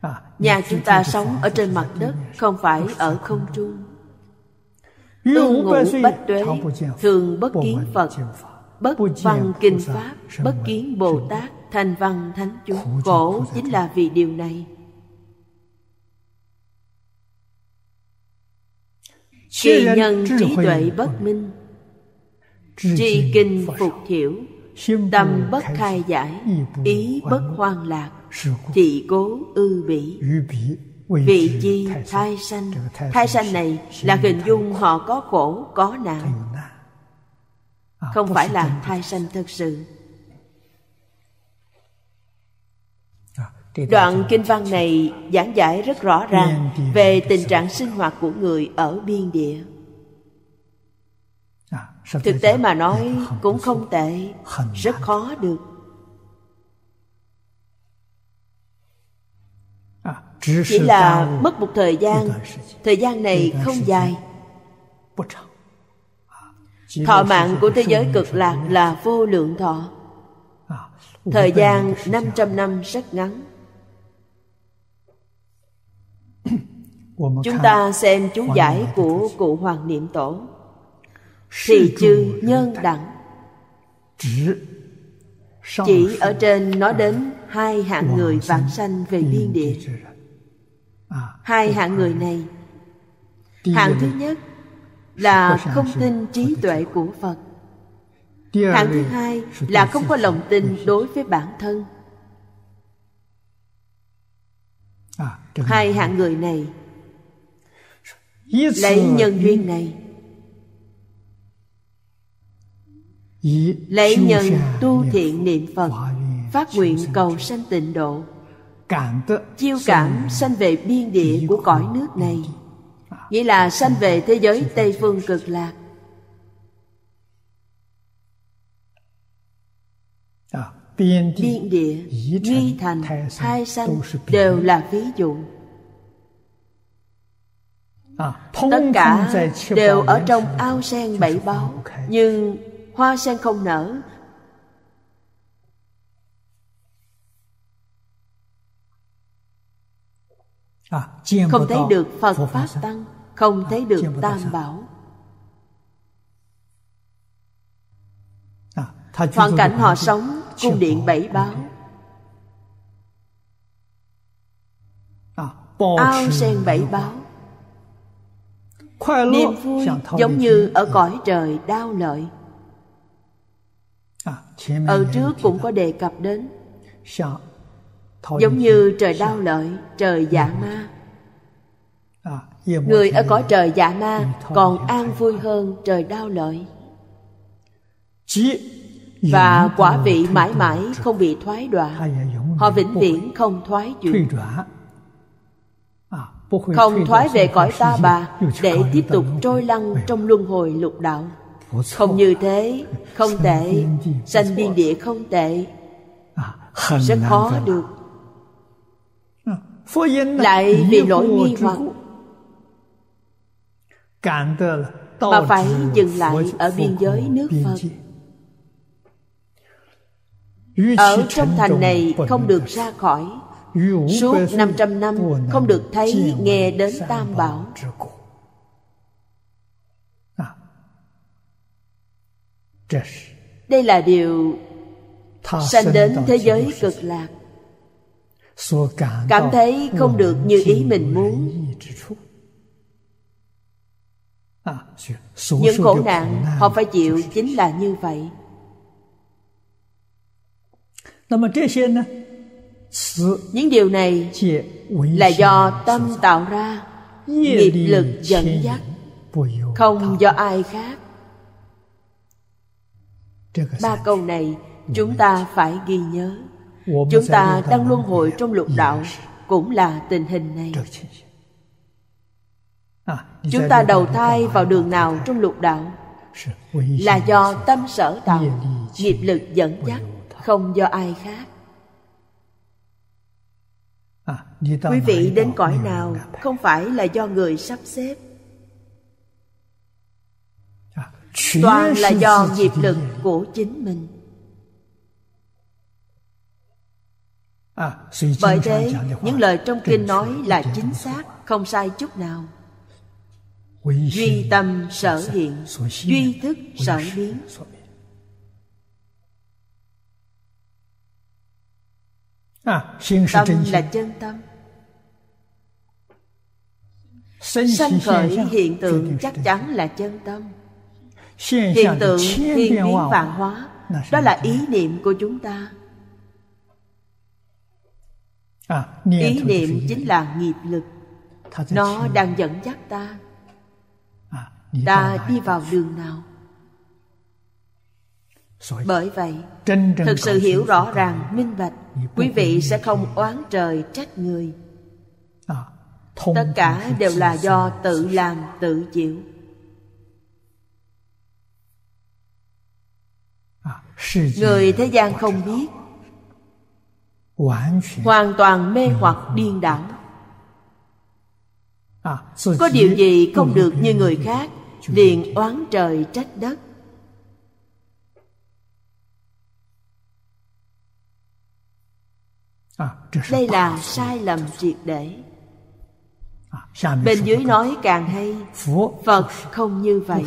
à, nhà chúng ta sống ở trên mặt đất không phải ở không trung Tương ngũ bách tuế, thường bất kiến Phật, bất văn kinh Pháp, bất kiến Bồ Tát, thành văn thánh chúng. Khổ chính là vì điều này. Kỳ nhân trí tuệ bất minh, tri kinh phục thiểu, tâm bất khai giải, ý bất hoang lạc, thị cố ư bỉ vị chi thai sanh thai sanh này là hình dung họ có khổ có nạn không à, phải là thai sanh thật sự à, đoạn kinh văn này giảng giải rất rõ ràng về tình trạng sinh hoạt của người ở biên địa à, thực tế mà nói cũng không tệ rất khó được chỉ là mất một thời gian thời gian này không dài thọ mạng của thế giới cực lạc là vô lượng thọ à, thời gian 500 năm rất ngắn [coughs] chúng ta xem chú giải của cụ hoàng niệm tổ thì chư nhân đẳng chỉ ở trên nói đến hai hạng người vãng sanh về thiên địa À, hai hạng à, người này à, hạng thứ nhất là không tin trí tuệ của phật hạng thứ hai là không có lòng tin đối với bản thân hai hạng người này lấy nhân duyên này lấy nhân tu thiện niệm phật phát nguyện cầu sanh tịnh độ chiêu cảm sanh về biên địa của cõi nước này nghĩa là sanh về thế giới tây phương cực lạc à, biên địa duy thành thai sanh đều là ví dụ à, tất cả đều ở trong ao sen bảy báo nhưng hoa sen không nở À, không thấy được phật pháp tăng không thấy à, được tam bảo à, hoàn cảnh họ sống cung điện bảy báo ao sen bảy báo niềm vui giống như ở ừ. cõi trời đau lợi ở trước cũng có đề cập đến giống như trời đau lợi trời dạ ma à, người ở cõi trời dạ ma còn an vui hơn trời đau lợi và quả vị mãi mãi không bị thoái đọa họ vĩnh viễn không thoái à, chuyển không thoái về cõi ta bà để tiếp tục trôi lăn trong luân hồi lục đạo không như thế không tệ sanh biên địa không tệ à, rất khó được lại vì lỗi nghi hoặc mà phải dừng lại ở biên giới nước phật ở trong thành này không được ra khỏi suốt 500 năm không được thấy nghe đến tam bảo à. đây là điều sanh đến thế giới cực lạc cảm thấy không được như ý mình muốn à, những khổ nạn họ phải chịu chính là như vậy những điều này là do tâm tạo ra nghiệp lực dẫn dắt không do ai khác ba câu này chúng ta phải ghi nhớ chúng ta đang luân hồi trong lục đạo cũng là tình hình này à, chúng ta đầu thai vào đường nào trong lục đạo là do tâm sở tạo nghiệp lực dẫn dắt không do ai khác à, quý vị đến cõi nào không phải là do người sắp xếp à, toàn là do nghiệp lực của chính mình À, bởi thế những lời trong kinh nói là chính xác không sai chút nào duy tâm sở hiện duy thức sở biến à, tâm là chân tâm sanh khởi hiện tượng chắc chắn là chân tâm hiện tượng thiên biến vạn hóa đó là ý niệm của chúng ta À, ý niệm chính là nghiệp lực nó đang dẫn dắt ta à, ta đi vào đường nào bởi vậy thực sự hiểu rõ ràng minh bạch quý vị sẽ không oán trời trách người à, tất cả đều là do tự làm tự chịu người thế gian không biết hoàn toàn mê ừ. hoặc điên đảo à, có điều gì không được như người khác liền oán trời trách đất à, đây là sai lầm triệt để à, bên dưới nói càng hay phật không như vậy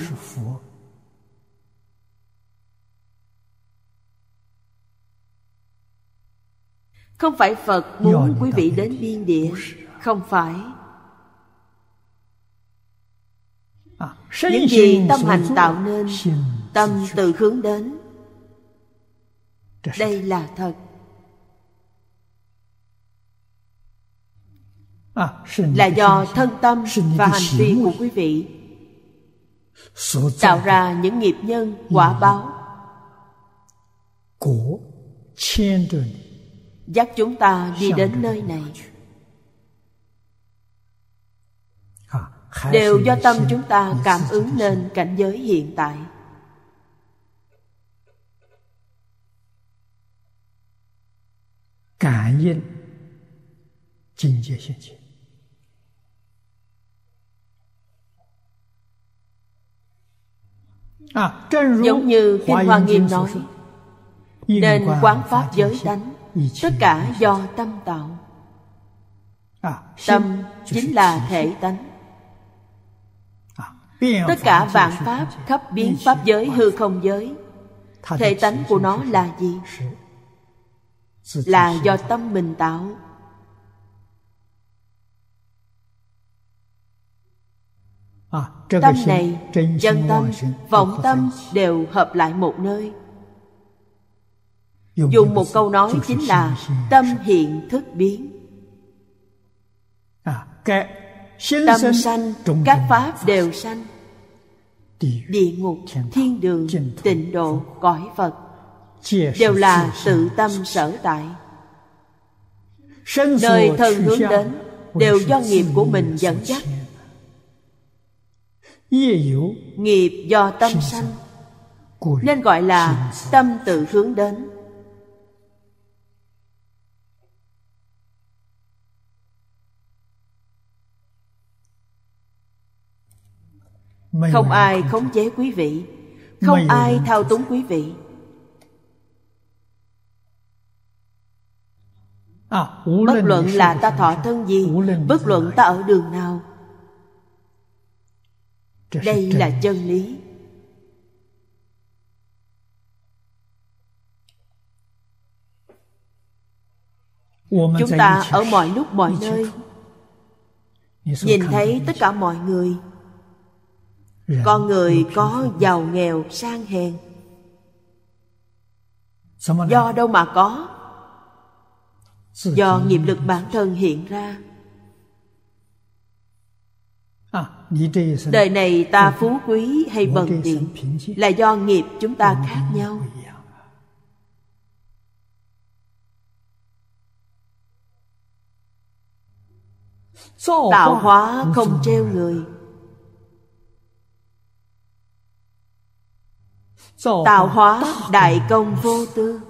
không phải phật muốn quý vị đến biên địa không phải à, những gì tâm hành tạo nên tâm tự hướng đến đây là thật à, là do thân tâm và hành vi của quý vị tạo ra những nghiệp nhân quả báo của dắt chúng ta đi đến nơi này đều do tâm chúng ta cảm ứng nên cảnh giới hiện tại cảm ứng 境界现前。À, giống như Kinh Hoa Nghiêm nói Nên quán Pháp giới tánh tất cả do tâm tạo à, tâm chính là thể tánh à, tất cả vạn pháp khắp biến pháp giới hư không giới thể tánh của nó là gì là do tâm mình tạo à, tâm này chân tâm vọng tâm đều hợp lại một nơi dùng một câu nói chính là tâm hiện thức biến à, tâm sanh các pháp đều sanh địa ngục thiên đường tịnh độ cõi phật đều là tự tâm sở tại nơi thân hướng đến đều do nghiệp của mình dẫn dắt nghiệp do tâm sanh nên gọi là tâm tự hướng đến không ai khống chế quý vị không ai thao túng quý vị à, bất luận là ta thọ thân gì bất luận ta ở đường nào đây là chân lý chúng ta ở mọi lúc mọi nơi nhìn thấy tất cả mọi người Dạ, con người có giàu nghèo sang hèn do đâu mà có do nghiệp lực bản thân hiện ra à, đời này ta phú quý hay bần tiện là do nghiệp chúng ta khác nhau tạo hóa không treo người tạo hóa đại công vô tư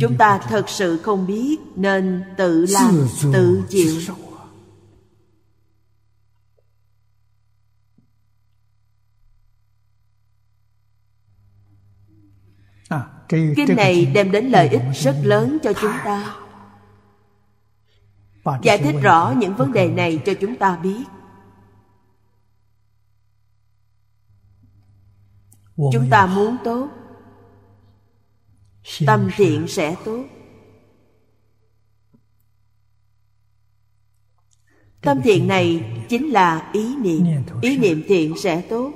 chúng ta thật sự không biết nên tự làm tự chịu kinh à, này đem đến lợi ích rất lớn cho chúng ta giải thích rõ những vấn đề này cho chúng ta biết chúng ta muốn tốt tâm thiện sẽ tốt tâm thiện này chính là ý niệm ý niệm thiện sẽ tốt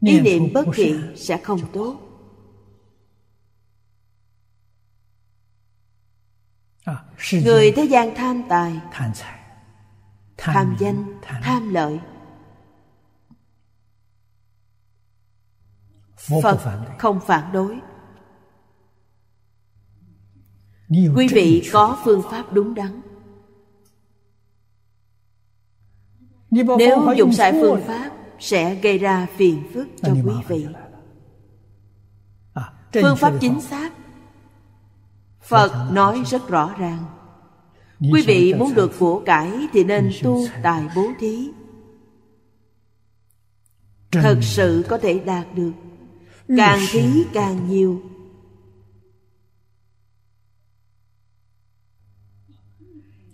ý niệm bất thiện sẽ không tốt à, người thế gian tham tài tham danh tham lợi phật không phản đối quý vị có phương pháp đúng đắn nếu dùng sai phương pháp sẽ gây ra phiền phức cho quý vị à, phương pháp chính xác phật nói rất rõ ràng quý vị muốn được của cải thì nên tu tài bố thí thật sự có thể đạt được càng thí càng nhiều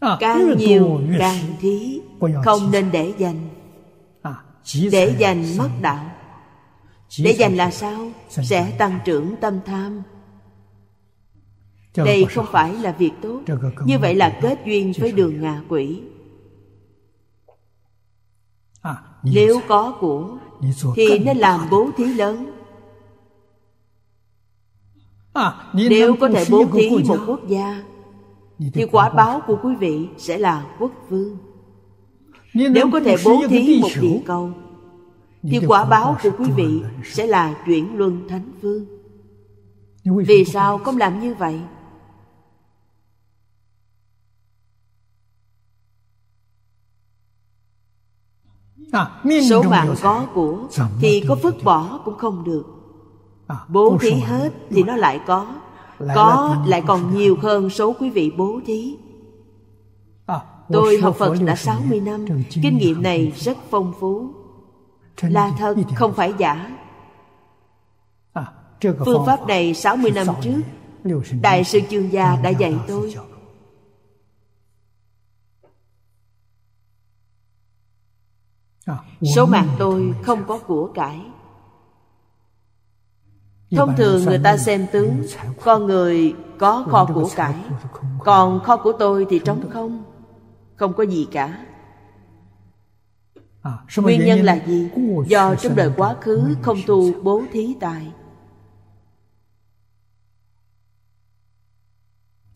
à, càng nhiều càng thí không nên để dành à, để dành mất đạo để dành là sao sẽ tăng trưởng tâm tham đây không phải là việc tốt như vậy là kết duyên với đường ngạ quỷ à, nếu có của thì nên làm bố thí lớn À, nếu có thể bố thí một quốc gia thì quả báo của quý vị sẽ là quốc vương nếu có thể bố thí một địa cầu thì quả báo của quý vị sẽ là chuyển luân thánh vương vì sao không làm như vậy à, số bạn có của thì có vứt bỏ cũng không được À, bố thí hết thì nó lại có có lại còn nhiều hơn số quý vị bố thí à, tôi học phật đã 60 năm kinh nghiệm này rất phong phú là thật không phải giả à, phương pháp này 60 năm trước đại sư chương gia đã dạy tôi số mạng tôi không có của cải thông thường người ta xem tướng con người có kho của cải còn kho của tôi thì trống không không có gì cả à, nguyên nhân là gì do trong đời quá khứ không tu bố thí tài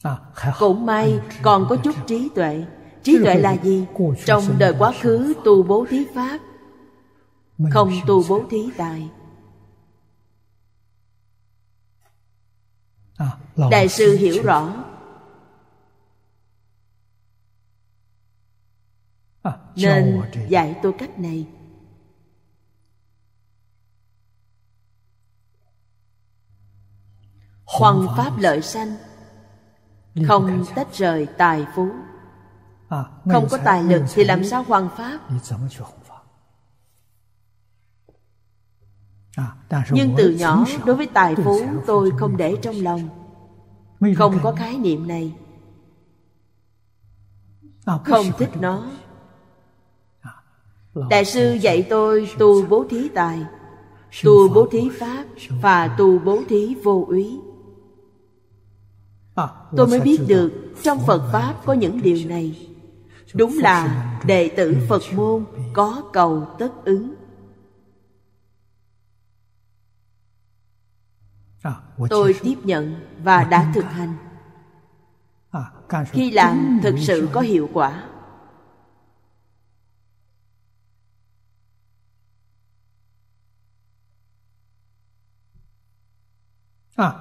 à, cũng may còn có chút trí tuệ trí tuệ là gì trong đời quá khứ tu bố thí pháp không tu bố thí tài À, đại sư hiểu rõ à, nên dạy tôi cách này hoằng pháp lợi sanh không tách rời tài phú à, không có tài lực thì làm sao hoằng pháp À, nhưng từ nhỏ đối với tài phú tôi không để trong lòng không có khái niệm này à, không thích nó à, đại sư dạy tôi tu bố thí tài tu bố thí pháp và tu bố thí vô úy tôi mới biết được trong phật pháp có những điều này đúng là đệ tử phật môn có cầu tất ứng tôi tiếp nhận và đã thực hành à, khi làm thực sự có hiệu quả à,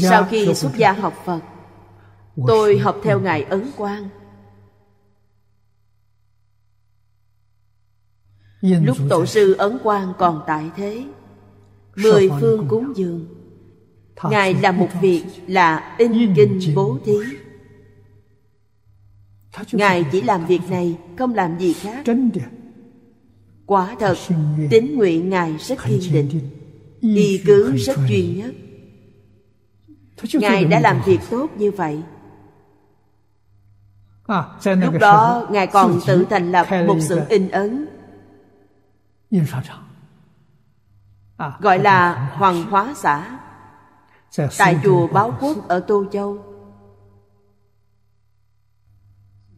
sau khi xuất gia học phật tôi học theo ngài ấn quang lúc tổ sư ấn quang còn tại thế mười phương cúng dường ngài làm một việc là in kinh bố thí ngài chỉ làm việc này không làm gì khác quả thật tín nguyện ngài rất kiên định y cứ rất chuyên nhất ngài đã làm việc tốt như vậy à, lúc đó ngài còn tự thành lập một sự in ấn à, gọi là hoàng hóa xã tại chùa Báo Quốc ở Tô Châu.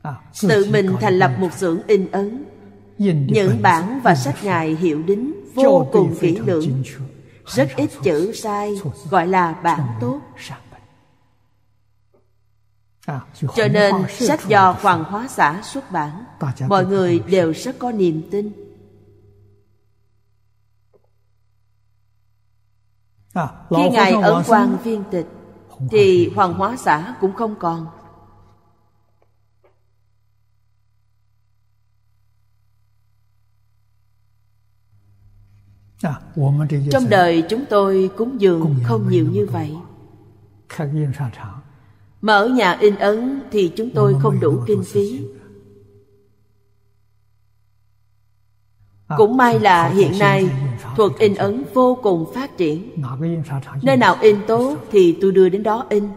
À, Tự mình thành lập một xưởng in ấn. Những bản và sách ngài hiệu đính vô cùng kỹ lưỡng. Rất ít chữ sai, gọi là bản tốt. À, Cho nên sách do Hoàng Hóa Xã xuất bản Mọi người đều rất có niềm tin À, Khi Ngài ở quan viên tịch Thì hoàng hóa xã cũng không còn à, Trong đời chúng tôi cúng dường không nhiều như vậy Mà ở nhà in ấn thì chúng tôi không đủ kinh phí cũng may là hiện nay thuật in ấn vô cùng phát triển nơi nào in tốt thì tôi đưa đến đó in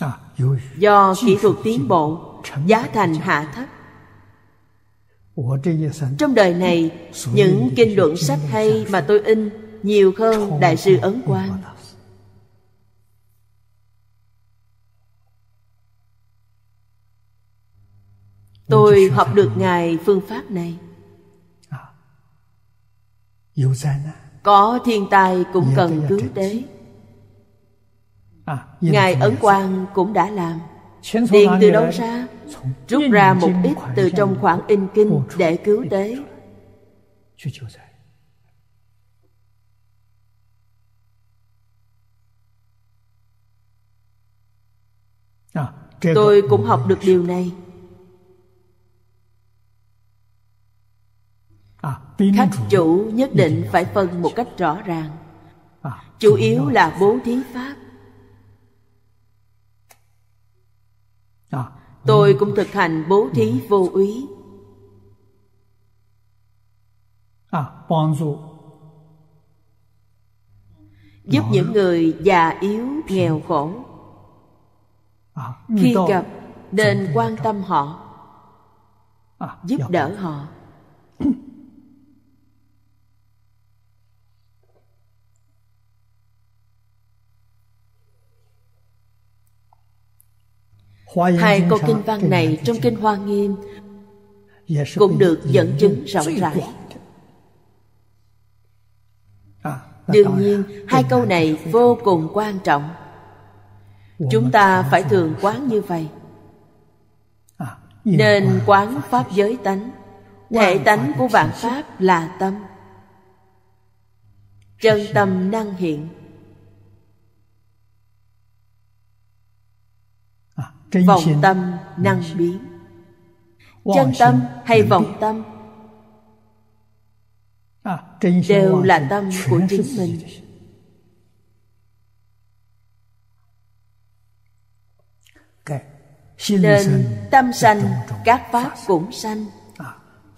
à, do kỹ thuật tiến bộ giá thành hạ thấp trong đời này những kinh luận sách hay mà tôi in nhiều hơn đại sư ấn quang Tôi học được Ngài phương pháp này à, Có thiên tai cũng cần cứu tế à, Ngài Ấn Quang cũng đã làm Tiền từ đâu ra? Rút ra một ít từ trong khoản in kinh để cứu tế à, Tôi cũng học được điều này các à, chủ nhất định phải phân một cách rõ ràng à, chủ yếu là bố thí pháp à, tôi cũng thực hành bố thí ừ. vô úy giúp những người già yếu nghèo ừ. khổ khi gặp nên quan tâm họ giúp đỡ họ Hai câu kinh văn này trong kinh Hoa Nghiêm cũng được dẫn chứng rộng rãi. À, Đương nhiên, à. hai câu này vô cùng quan trọng. Chúng ta phải thường quán như vậy. À, Nên quán pháp giới tánh. Thể tánh của vạn pháp là tâm. Chân tâm năng hiện vọng tâm năng biến chân tâm hay vọng tâm à, đều là tâm của chính mình nên tâm sanh các pháp cũng sanh à,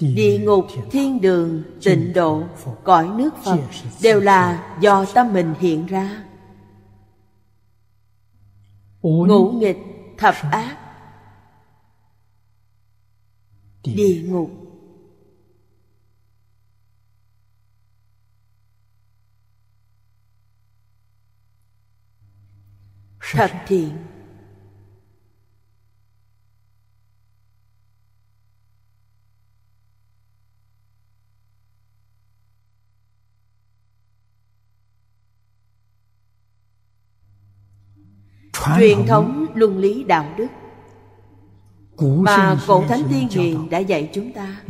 địa ngục thiên đường tịnh độ cõi nước phật đều là do tâm mình hiện ra ngũ nghịch thập ác địa ngục thập thiện truyền thống luân lý đạo đức mà cổ thánh tiên hiền đã dạy chúng ta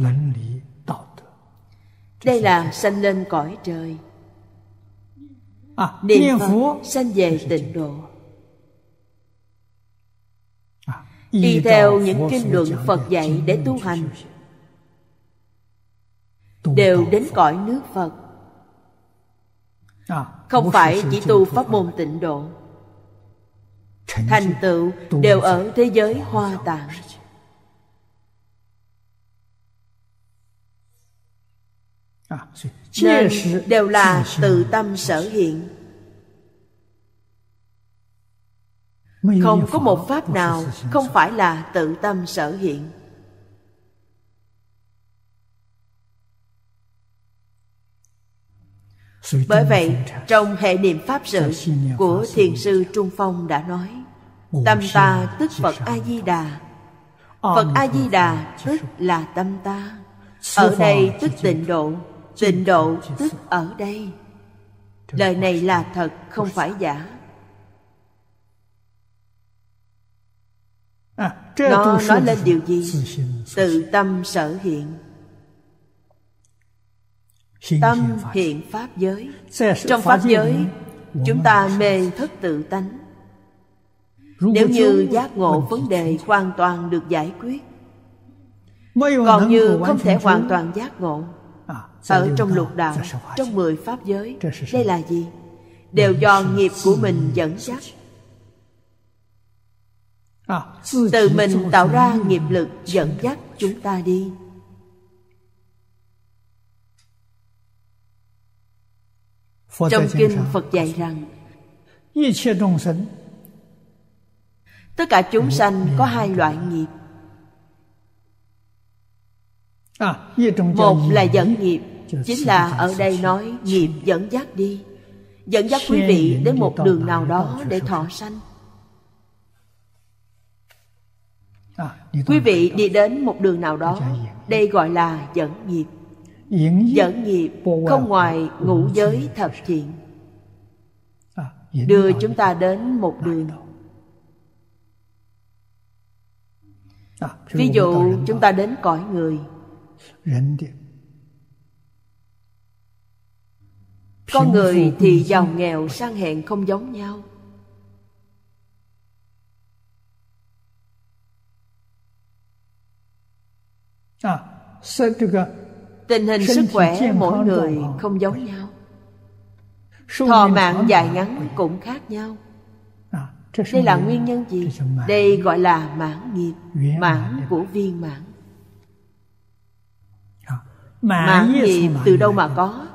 đây là sanh lên cõi trời à, niệm phật sanh về tịnh độ à, đi theo những kinh luận phật dạy để tu hành đều đến cõi nước phật à, không phải chỉ tu pháp môn tịnh độ thành tựu đều ở thế giới hoa tạng à, nên đều là tự tâm sở hiện không có một pháp nào không phải là tự tâm sở hiện bởi vậy trong hệ niệm pháp sự của thiền sư trung phong đã nói tâm ta tức phật a di đà phật a di đà tức là tâm ta ở đây tức tịnh độ tịnh độ tức ở đây lời này là thật không phải giả à, nó nói lên điều gì tự tâm sở hiện tâm hiện pháp giới trong pháp giới chúng ta mê thất tự tánh nếu như giác ngộ vấn đề hoàn toàn được giải quyết còn như không thể hoàn toàn giác ngộ à, ở trong lục đạo trong mười pháp giới đây là gì đều do nghiệp của mình dẫn dắt à, từ mình tạo ra nghiệp lực dẫn dắt chúng ta đi trong kinh phật dạy rằng tất cả chúng sanh có hai loại nghiệp à, một là dẫn nghiệp chính là ở đây nói nghiệp dẫn dắt đi dẫn dắt quý vị à, đến một đường nào đó để thọ sanh quý vị đi đến một đường nào đó đây gọi là dẫn nghiệp dẫn nghiệp không ngoài ngũ giới thập thiện à, đưa chúng ta đến một đường ví dụ chúng ta đến cõi người con người thì giàu nghèo sang hẹn không giống nhau à, tình hình sức khỏe mỗi người không giống nhau thọ mạng dài ngắn cũng khác nhau đây là nguyên nhân gì? Đây gọi là mãn nghiệp, mãn của viên mãn. Ờ, mãn nghiệp từ đâu mà có?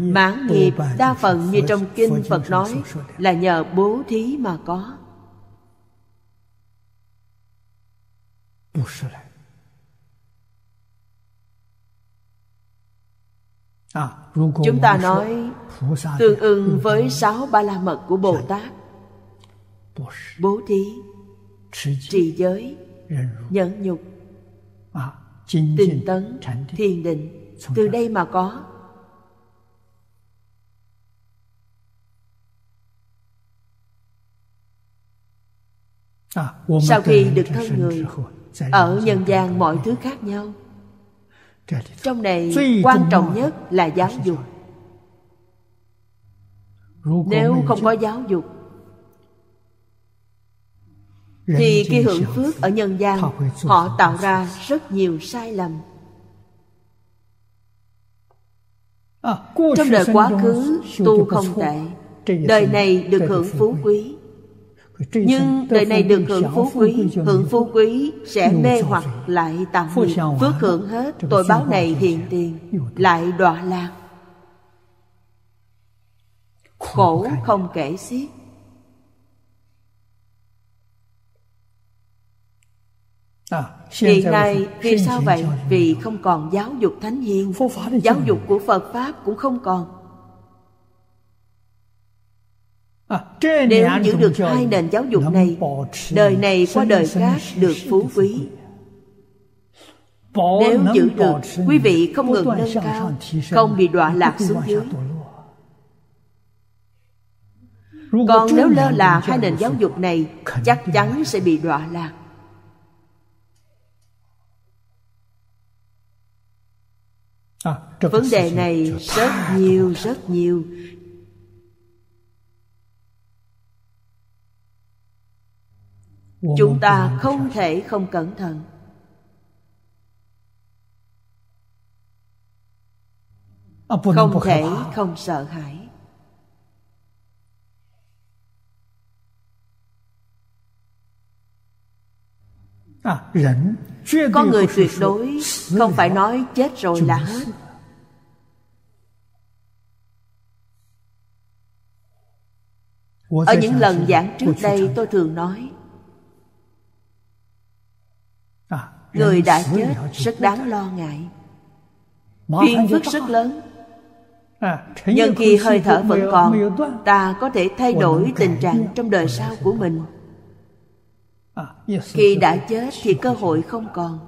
Mãn nghiệp đa phần như trong kinh Phật nói là nhờ bố thí mà có. À, Chúng ta nói tương ưng với sáu ba la mật của Bồ dạ. Tát bố thí trì giới nhẫn nhục à, tinh tấn thiền định từ đây mà có à, sau khi được thân người ở nhân gian mọi thứ khác nhau trong này quan trọng nhất là giáo dục nếu không có giáo dục thì khi hưởng phước ở nhân gian họ tạo ra rất nhiều sai lầm à, trong đời quá khứ tu không tệ đời này được hưởng phú quý nhưng đời này được hưởng phú quý hưởng phú quý sẽ mê hoặc lại tạo nghiệp phước hưởng hết tội báo này hiện tiền lại đọa lạc khổ không kể xiết Hiện ờ, nay vì sao vậy? Vì không còn giáo dục thánh hiền Giáo dục của Phật Pháp cũng không còn ờ, Nếu giữ được hai nền giáo dục này Đời này qua đời khác được phú quý Nếu giữ được Quý vị không ngừng nâng cao Không bị đọa lạc xuống dưới Còn nếu lơ là hai nền giáo dục này Chắc chắn sẽ bị đọa lạc À, vấn đề này rất nhiều rất nhiều chúng ta không thể không cẩn thận à, không thể không sợ hãi à, có người tuyệt đối không phải nói chết rồi là hết ở những lần giảng trước đây tôi thường nói à, người đã chết rất đáng lo ngại phiền phức rất lớn à, nhưng khi hơi thở vẫn còn ta có thể thay đổi tình trạng trong đời sau của mình À, khi đã chết thì cơ hội không còn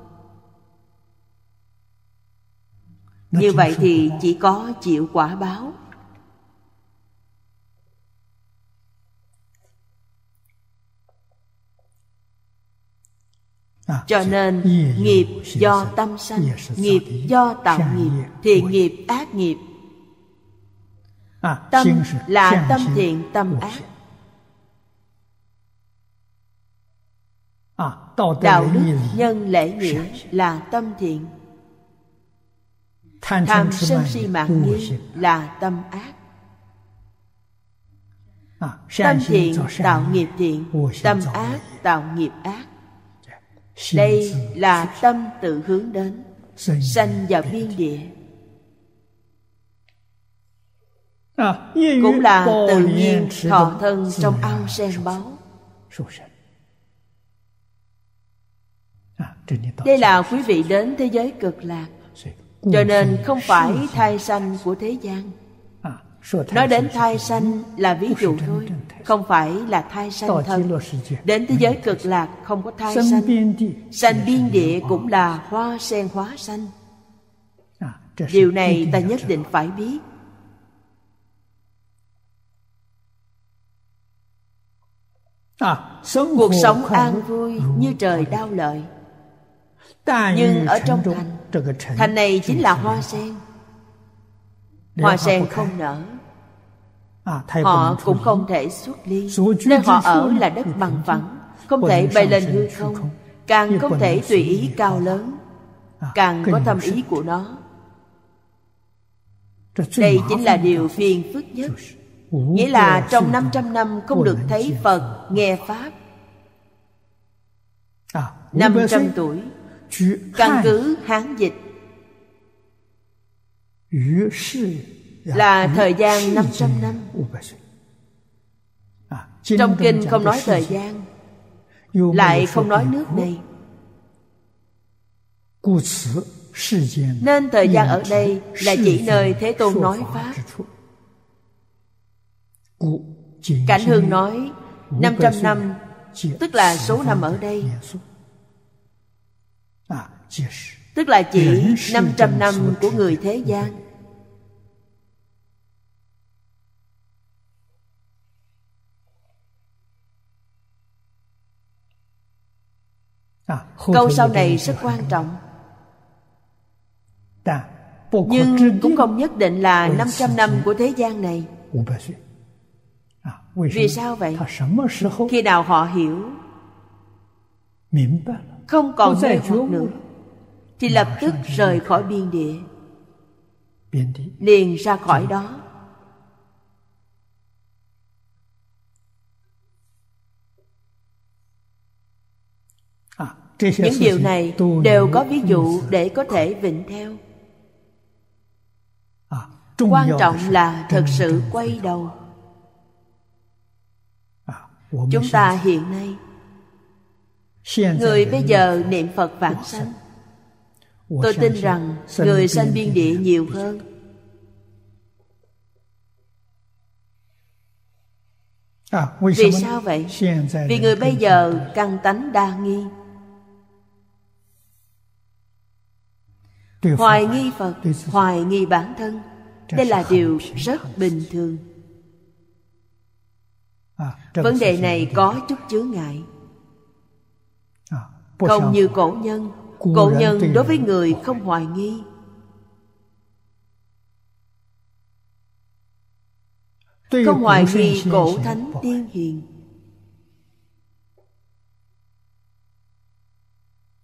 như vậy thì chỉ có chịu quả báo à, cho nên nghiệp do tâm sanh nghiệp do tạo nghiệp thì nghiệp ác nghiệp à, tâm là tâm thiện tâm ác À, đạo đức nhân lễ nghĩa là tâm thiện tham sân si mạng nghi là tâm ác à, tâm thiện tạo nghiệp thiện tâm ác tạo nghiệp ác đây là tâm tự hướng đến sanh vào biên địa à, cũng là tự nhiên thọ thân trong ao sen báu đây là quý vị đến thế giới cực lạc cho nên không phải thai sanh của thế gian à, nói đến thai sanh là ví dụ thôi không phải là thai sanh thân đến thế giới cực lạc không có thai sanh sanh biên địa cũng là hoa sen hóa sanh à, điều này ta nhất định phải biết à, cuộc sống an vui như trời đau lợi nhưng ở trong thành thành này chính là hoa sen hoa sen không nở à, họ cũng không thể xuất ly nơi họ ở là đất bằng phẳng không thể bay lên hư không càng không thể tùy ý cao lớn à, càng có tâm ý của nó đây chính là điều phiền phức nhất Nghĩa là trong 500 năm không được thấy Phật, nghe Pháp 500 à, tuổi Căn cứ Hán dịch là thời gian 500 năm. À, Trong kinh không nói thời gian, lại không nói nước này. Nên thời gian ở đây là chỉ nơi Thế Tôn nói Pháp. Cảnh Hương nói 500 năm, tức là số năm ở đây Tức là chỉ 500 năm của người thế gian Câu sau này rất quan trọng Nhưng cũng không nhất định là 500 năm của thế gian này Vì sao vậy? Khi nào họ hiểu Không còn mê hoặc nữa thì lập tức rời khỏi biên địa liền ra khỏi đó những điều này đều có ví dụ để có thể vịnh theo quan trọng là thật sự quay đầu chúng ta hiện nay người bây giờ niệm phật vãng sanh tôi tin rằng người sanh biên địa nhiều hơn à, vì sao vậy vì người bây giờ căn tánh đa nghi hoài nghi phật hoài nghi bản thân đây là điều rất bình thường à, vấn đề này có chút chướng ngại à, không như cổ nhân Cổ nhân đối với người không hoài nghi Không hoài nghi cổ thánh tiên hiền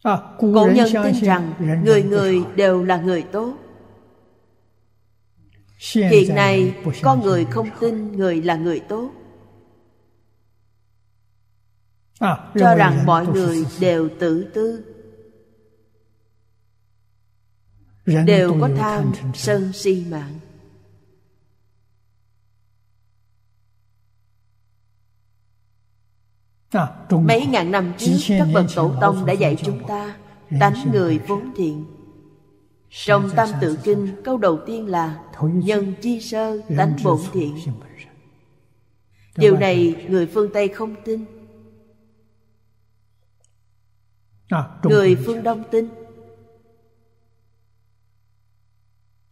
à, Cổ nhân tin rằng người người đều là người tốt Hiện nay con người không tin người là người tốt à, Cho rằng mọi người đều tự tư đều có tham sân si mạng à, Mấy ngàn năm trước các bậc tổ tông đã dạy chúng ta tánh người vốn thiện. Trong Tam Tự Kinh câu đầu tiên là nhân chi sơ tánh bổn thiện. Điều này người phương Tây không tin. À, người phương Đông tin.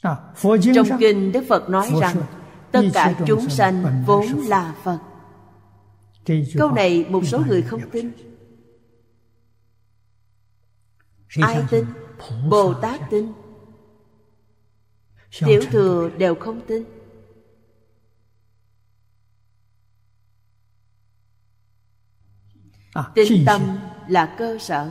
À, Trong kinh Đức Phật nói rằng tất cả chúng sanh vốn là Phật. Câu này một số người không tin. Ai tin? Bồ Tát tin. Tiểu thừa đều không tin. À, tin tâm là cơ sở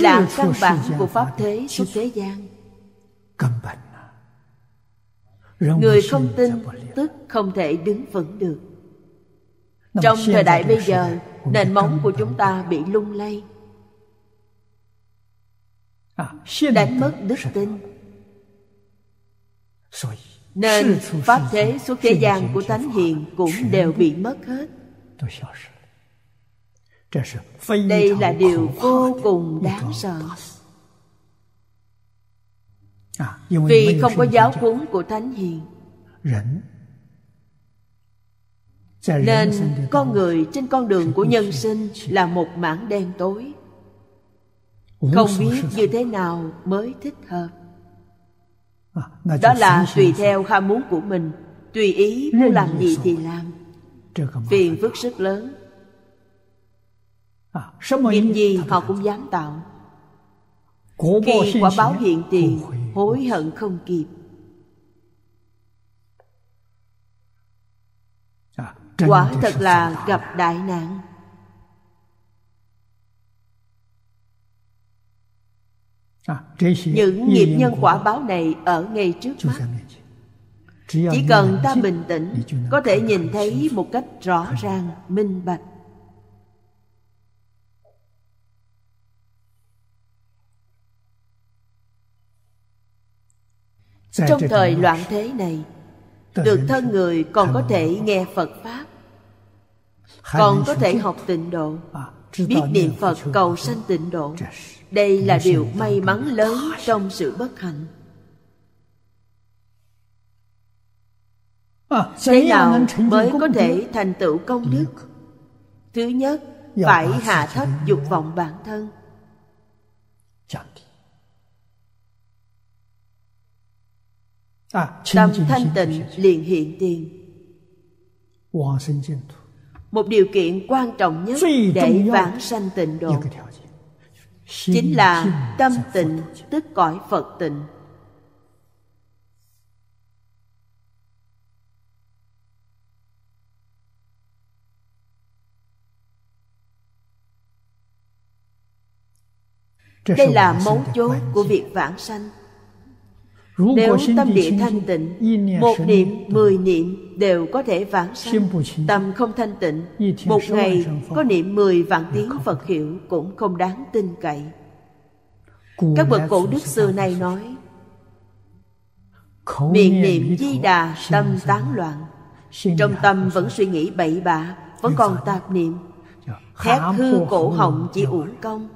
là căn bản của pháp thế xuất thế gian người không tin tức không thể đứng vững được trong thời đại bây giờ nền móng của chúng ta bị lung lay à, đánh mất đức tin nên pháp thế xuất thế gian của thánh hiền cũng đều bị mất hết đây là điều vô cùng đáng sợ vì không có giáo huấn của thánh hiền nên con người trên con đường của nhân sinh là một mảng đen tối không biết như thế nào mới thích hợp đó là tùy theo ham muốn của mình tùy ý muốn làm gì thì làm phiền phức rất lớn À, Việc gì họ cũng dám tạo Khi quả báo hiện tiền Hối hận không kịp à, Quả thật là gặp đại nạn à, Những nghiệp nhân quả báo này ở ngay trước mắt Chỉ cần ta bình tĩnh Có thể nhìn thấy một cách rõ ràng, minh bạch trong thời loạn thế này được thân người còn có thể nghe phật pháp còn có thể học tịnh độ à, biết niệm phật cầu sanh tịnh độ đây là điều may mắn lớn trong sự bất hạnh à, thế nào mới có thể thành tựu công đức thứ nhất phải hạ thấp dục vọng bản thân Tâm thanh tịnh liền hiện tiền Một điều kiện quan trọng nhất để vãng sanh tịnh độ Chính là tâm tịnh tức cõi Phật tịnh Đây là mấu chốt của việc vãng sanh nếu tâm địa thanh tịnh, một niệm, mười niệm đều có thể vãng sanh. Tâm không thanh tịnh, một ngày có niệm mười vạn tiếng Phật hiệu cũng không đáng tin cậy. Các bậc cổ đức xưa nay nói, Miệng niệm di đà, tâm tán loạn. Trong tâm vẫn suy nghĩ bậy bạ, vẫn còn tạp niệm. Dạ, Thét hư cổ họng chỉ uổng công,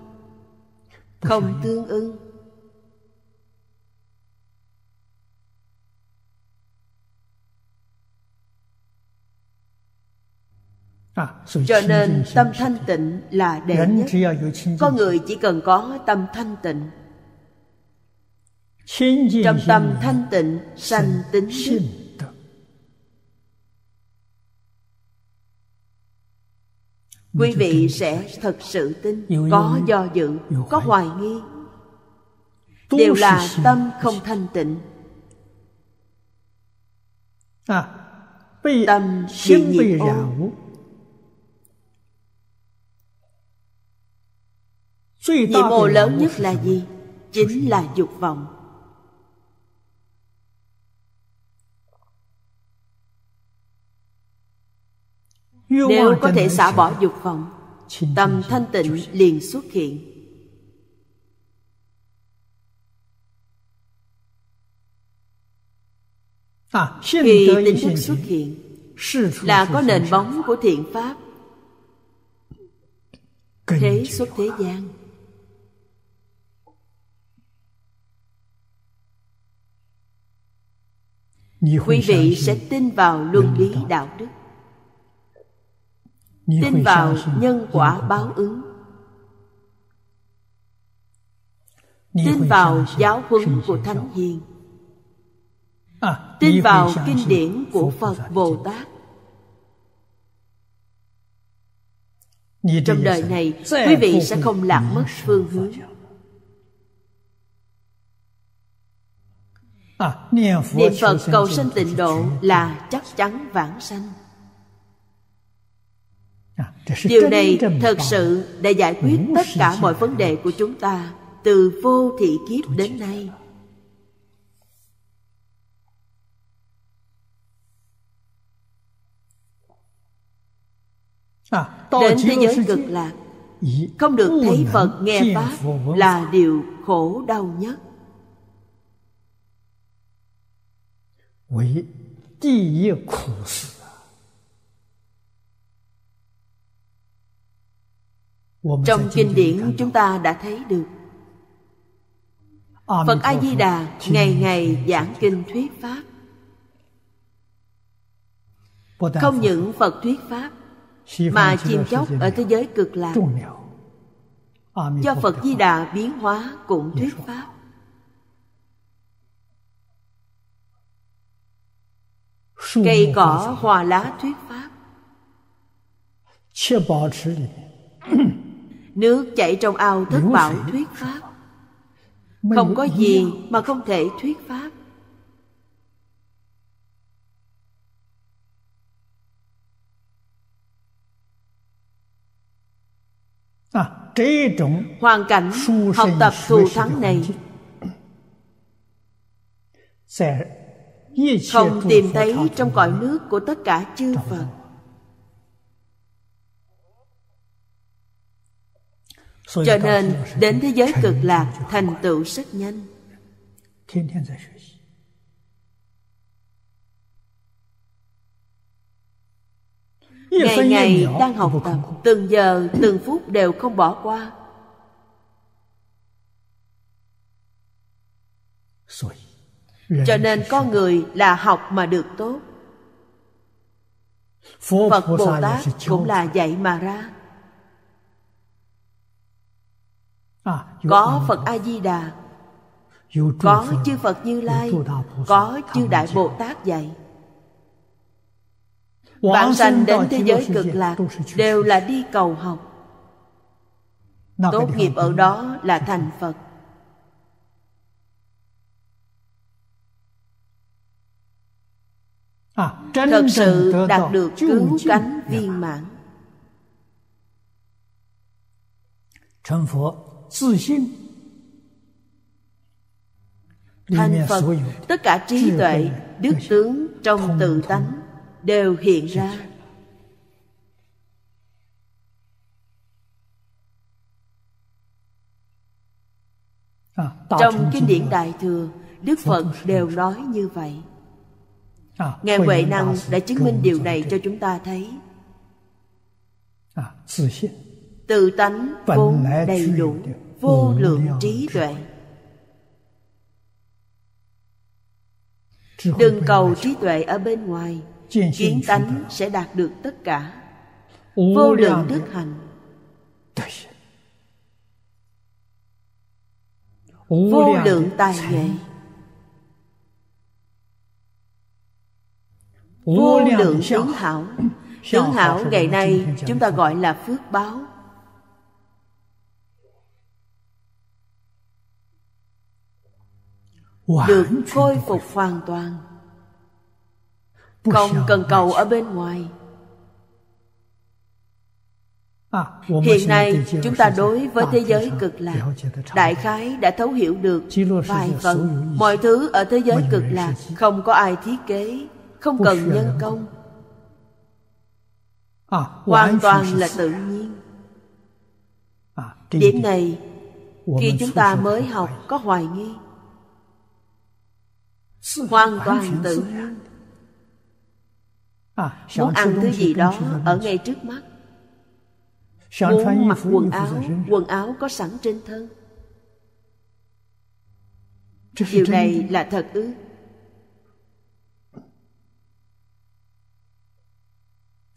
không tương ưng Cho nên tâm thanh tịnh là đẹp nhất Con người chỉ cần có tâm thanh tịnh Trong tâm thanh tịnh sanh tính đức Quý vị sẽ thật sự tin Có do dự, có hoài nghi Đều là tâm không thanh tịnh à, Tâm bị nhiễm ô Nhiệm vụ lớn nhất là gì? Chính là dục vọng Nếu có thể xả bỏ dục vọng Tâm thanh tịnh liền xuất hiện à, Khi tính đức xuất hiện Là có nền bóng của thiện pháp Thế xuất thế gian quý vị sẽ tin vào luân lý đạo đức tin vào nhân quả báo ứng tin vào giáo huấn của thánh hiền à, tin vào kinh điển của phật bồ tát trong đời này quý vị sẽ không lạc mất phương hướng À, Niệm Phật cầu sanh tịnh độ là chắc chắn vãng sanh à, Điều này thật sự đã giải quyết tất cả mọi vấn đề của chúng ta Từ vô thị kiếp đến nay à, Đến thế giới cực lạc Không được thấy Phật nghe Pháp là điều khổ đau nhất 为第一苦事啊！Trong kinh điển chúng ta đã thấy được Phật A-di-đà ngày ngày giảng kinh thuyết Pháp Không những Phật thuyết Pháp Mà chim chóc ở thế giới cực lạc Do Phật Di Đà biến hóa cũng thuyết Pháp cây cỏ hòa lá thuyết pháp nước chảy trong ao thất bảo thuyết pháp không có gì mà không thể thuyết pháp à, hoàn cảnh học tập thù thắng này không tìm thấy trong cõi nước của tất cả chư phật cho nên đến thế giới cực lạc thành tựu rất nhanh ngày ngày đang học tập từng giờ từng phút đều không bỏ qua 所以。cho nên con người là học mà được tốt phật bồ tát cũng là dạy mà ra à, có phật a di đà có chư phật như lai có chư đại bồ tát dạy bạn sanh đến thế giới cực lạc đều là đi cầu học tốt nghiệp ở đó là thành phật À, thật sự đạt được cứu cánh viên dạ. mãn thành phật tất cả trí tuệ đức tướng trong tự tánh đều hiện ra à, trong kinh điển đại thừa đức phật đều nói như vậy À, ngài huệ năng đã chứng minh điều này cho chúng ta thấy à, tự tánh vốn đầy đủ vô lượng trí tuệ đừng cầu trí tuệ ở bên ngoài kiến tánh sẽ đạt được tất cả vô lượng đức hành, vô lượng tài nghệ vô lượng tướng hảo tướng hảo ngày nay chúng ta gọi là phước báo được khôi phục hoàn toàn không cần cầu ở bên ngoài à, hiện nay chúng ta đối với thế giới cực lạc đại khái đã thấu hiểu được vài phần mọi thứ ở thế giới cực lạc không có ai thiết kế không cần nhân công à, hoàn toàn là tự nhiên à, điểm này khi chúng ta mới học có hoài nghi hoàn toàn tự nhiên à, muốn ăn thứ gì đó ở ngay trước mắt muốn mặc quần áo quần áo có sẵn trên thân điều này là thật ư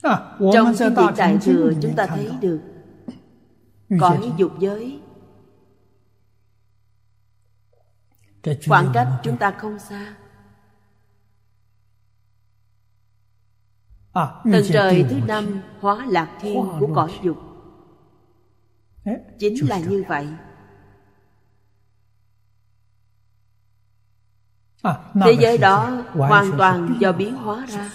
À, Trong kinh điển Đại Thừa chúng ta thấy được Cõi dục giới Khoảng cách chúng ta không xa à, Tầng trời thứ năm hóa lạc thiên của cõi dục Chính là như vậy à, Thế giới đó hoàn toàn do biến hóa ra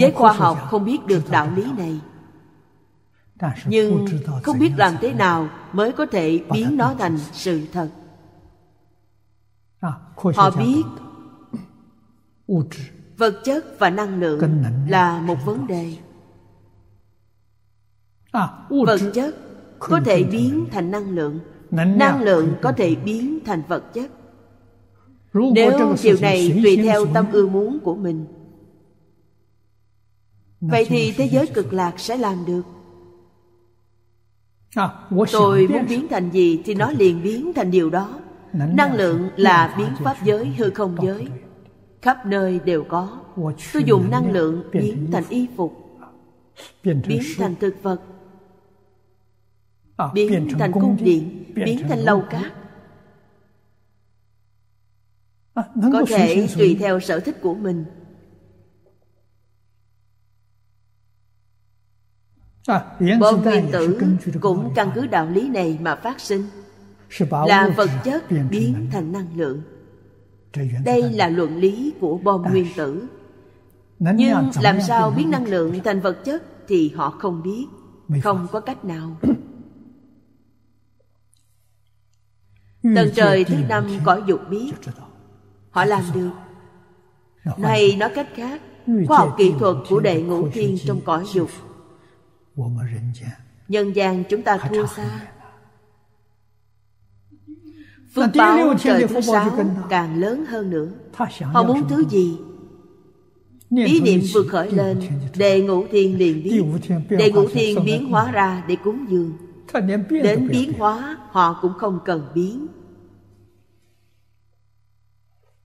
giới khoa học không biết được đạo lý này nhưng không biết làm thế nào mới có thể biến nó thành sự thật họ biết vật chất và năng lượng là một vấn đề vật chất có thể biến thành năng lượng năng lượng có thể biến thành vật chất nếu điều này tùy theo tâm ưa muốn của mình vậy thì thế giới cực lạc sẽ làm được à, tôi muốn biến thành gì thì nó liền biến thành điều đó năng lượng là biến pháp giới hư không giới khắp nơi đều có tôi dùng năng lượng biến thành y phục biến thành thực vật à, biến thành cung điện biến thành lâu cát à, có thể tùy theo sở thích của mình À, bom nguyên tử cũng căn cứ đạo lý này mà phát sinh là vật chất biến thành năng lượng đây là luận lý của bom nguyên tử nhưng làm sao biến năng lượng thành vật chất thì họ không biết không có cách nào [coughs] tầng trời thứ năm cõi dục biết họ làm được này nói cách khác khoa học kỹ thuật của đệ ngũ thiên trong cõi dục Nhân gian chúng ta thua xa Phước báo trời thứ sáu càng lớn hơn nữa Họ muốn thứ gì Ý niệm vừa khởi lên Đệ ngũ thiên liền biến Đệ ngũ thiên biến hóa ra để cúng dường Đến biến hóa họ cũng không cần biến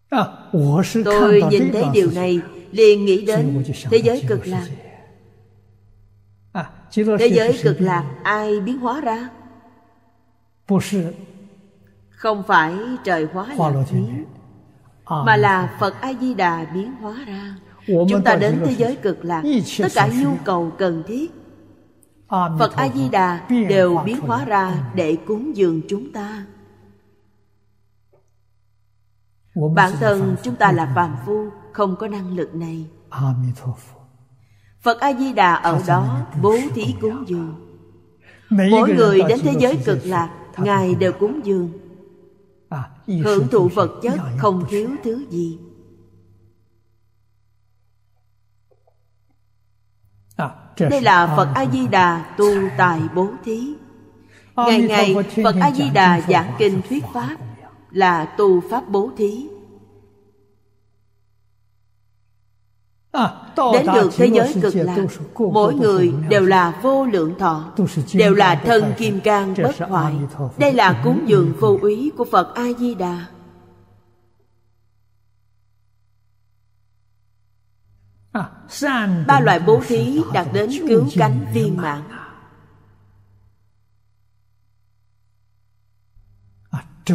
à, Tôi nhìn thấy điều này liền nghĩ đến thế giới cực lạc Thế giới cực lạc ai biến hóa ra? Không phải trời hóa lạc biến à, Mà là Phật A-di-đà biến hóa ra Chúng ta đến thế giới cực lạc Tất cả nhu cầu cần thiết Phật A-di-đà đều biến hóa ra để cúng dường chúng ta Bản thân chúng ta là phàm phu Không có năng lực này a mi tho phật a di đà ở đó bố thí cúng dường mỗi người đến thế giới cực lạc ngài đều cúng dường à, hưởng thụ vật chất không thiếu thứ gì à, đây là à, phật a di đà tu tài bố thí ngày ngày phật a di đà giảng kinh thuyết pháp là tu pháp bố thí Đến được thế giới cực lạc Mỗi người đều là vô lượng thọ Đều là thân kim cang bất hoại Đây là cúng dường vô úy của Phật A-di-đà Ba loại bố thí đạt đến cứu cánh viên mạng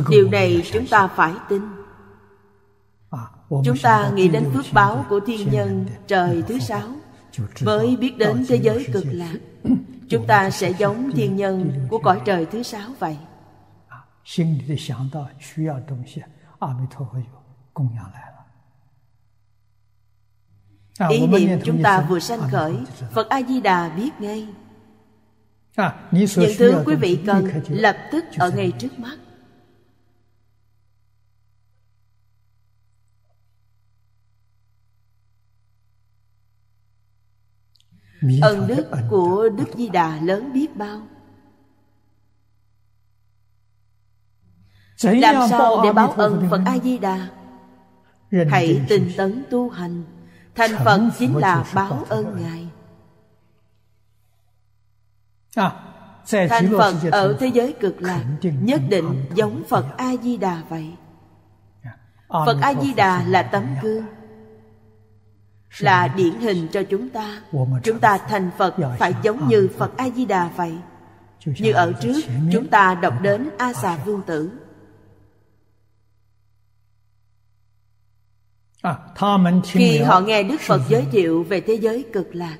Điều này chúng ta phải tin chúng ta nghĩ đến phước báo của thiên nhân trời thứ sáu với biết đến thế giới cực lạc chúng ta sẽ giống thiên nhân của cõi trời thứ sáu vậy ý niệm chúng ta vừa sanh khởi phật a di đà biết ngay à, những thứ quý vị cần lập tức ở ngay trước mắt ân đức của đức di đà lớn biết bao làm sao để báo ân phật a di đà hãy tinh tấn tu hành thành phật chính là báo ơn ngài à, thành phật ở thế giới cực lạc nhất định giống phật a di đà vậy à, phật a di đà là tấm gương là điển hình cho chúng ta chúng ta thành phật phải giống à, như phật a di đà vậy như ở trước chúng ta đọc đến a xà vương tử à, khi họ nghe đức phật giới thiệu về thế giới cực lạc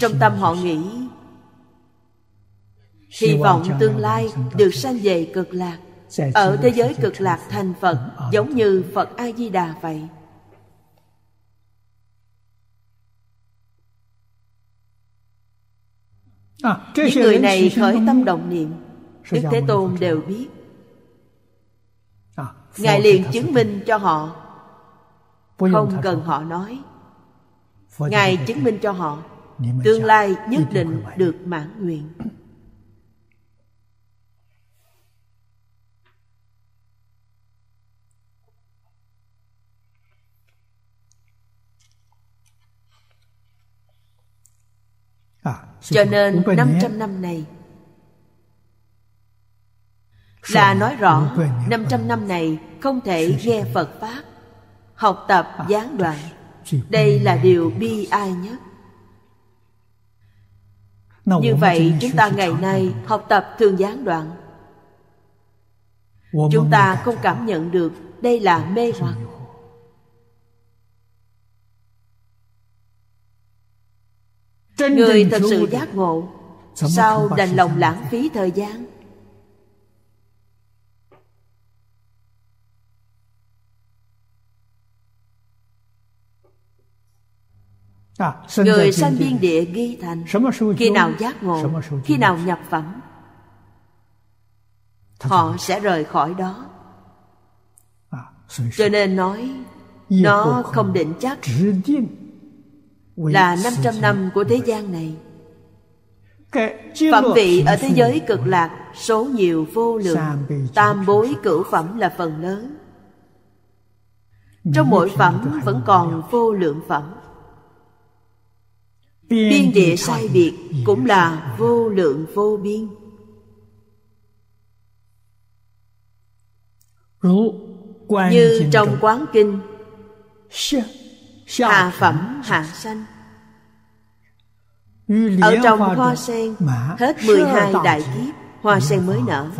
trong tâm họ nghĩ hy vọng tương lai được sanh về cực lạc ở thế giới cực lạc thành phật giống như phật a di đà vậy à, những người này khởi tâm động niệm đức thế tôn đều biết à, ngài liền chứng minh cho họ không cần họ nói ngài chứng minh cho họ tương lai nhất định được mãn nguyện Cho nên 500 năm này là nói rõ 500 năm này không thể nghe Phật Pháp, học tập à, gián đoạn. Đây là điều bi ai nhất. Như vậy chúng ta ngày nay học tập thường gián đoạn. Chúng ta không cảm nhận được đây là mê hoặc người thật sự giác ngộ sao đành lòng lãng phí thời gian à, Người sanh biên địa ghi thành Khi nào giác ngộ Khi nào nhập phẩm Họ sẽ rời khỏi đó à, Cho nên nói Nó không định chắc là 500 năm của thế gian này. Phẩm vị ở thế giới cực lạc số nhiều vô lượng, tam bối cửu phẩm là phần lớn. Trong mỗi phẩm vẫn còn vô lượng phẩm. Biên địa sai biệt cũng là vô lượng vô biên. Như trong quán kinh hạ phẩm hạ sanh ở trong hoa sen hết 12 à, đại kiếp hoa sen mới nở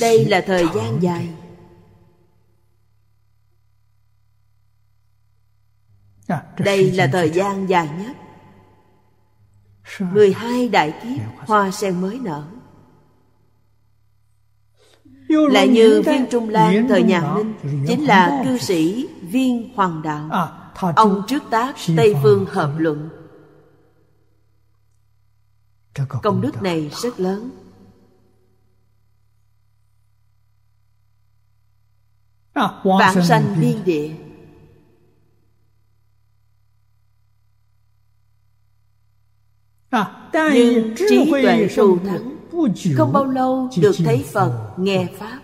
đây là thời gian dài đây là thời gian dài nhất 12 đại kiếp hoa sen mới nở lại như viên trung lan thời nhà minh chính là cư sĩ viên hoàng đạo à, ông trước tác tây phương hợp luận công đức này rất lớn à, vạn sanh biên địa à, nhưng trí tuệ thù thắng không bao lâu được thấy phật nghe pháp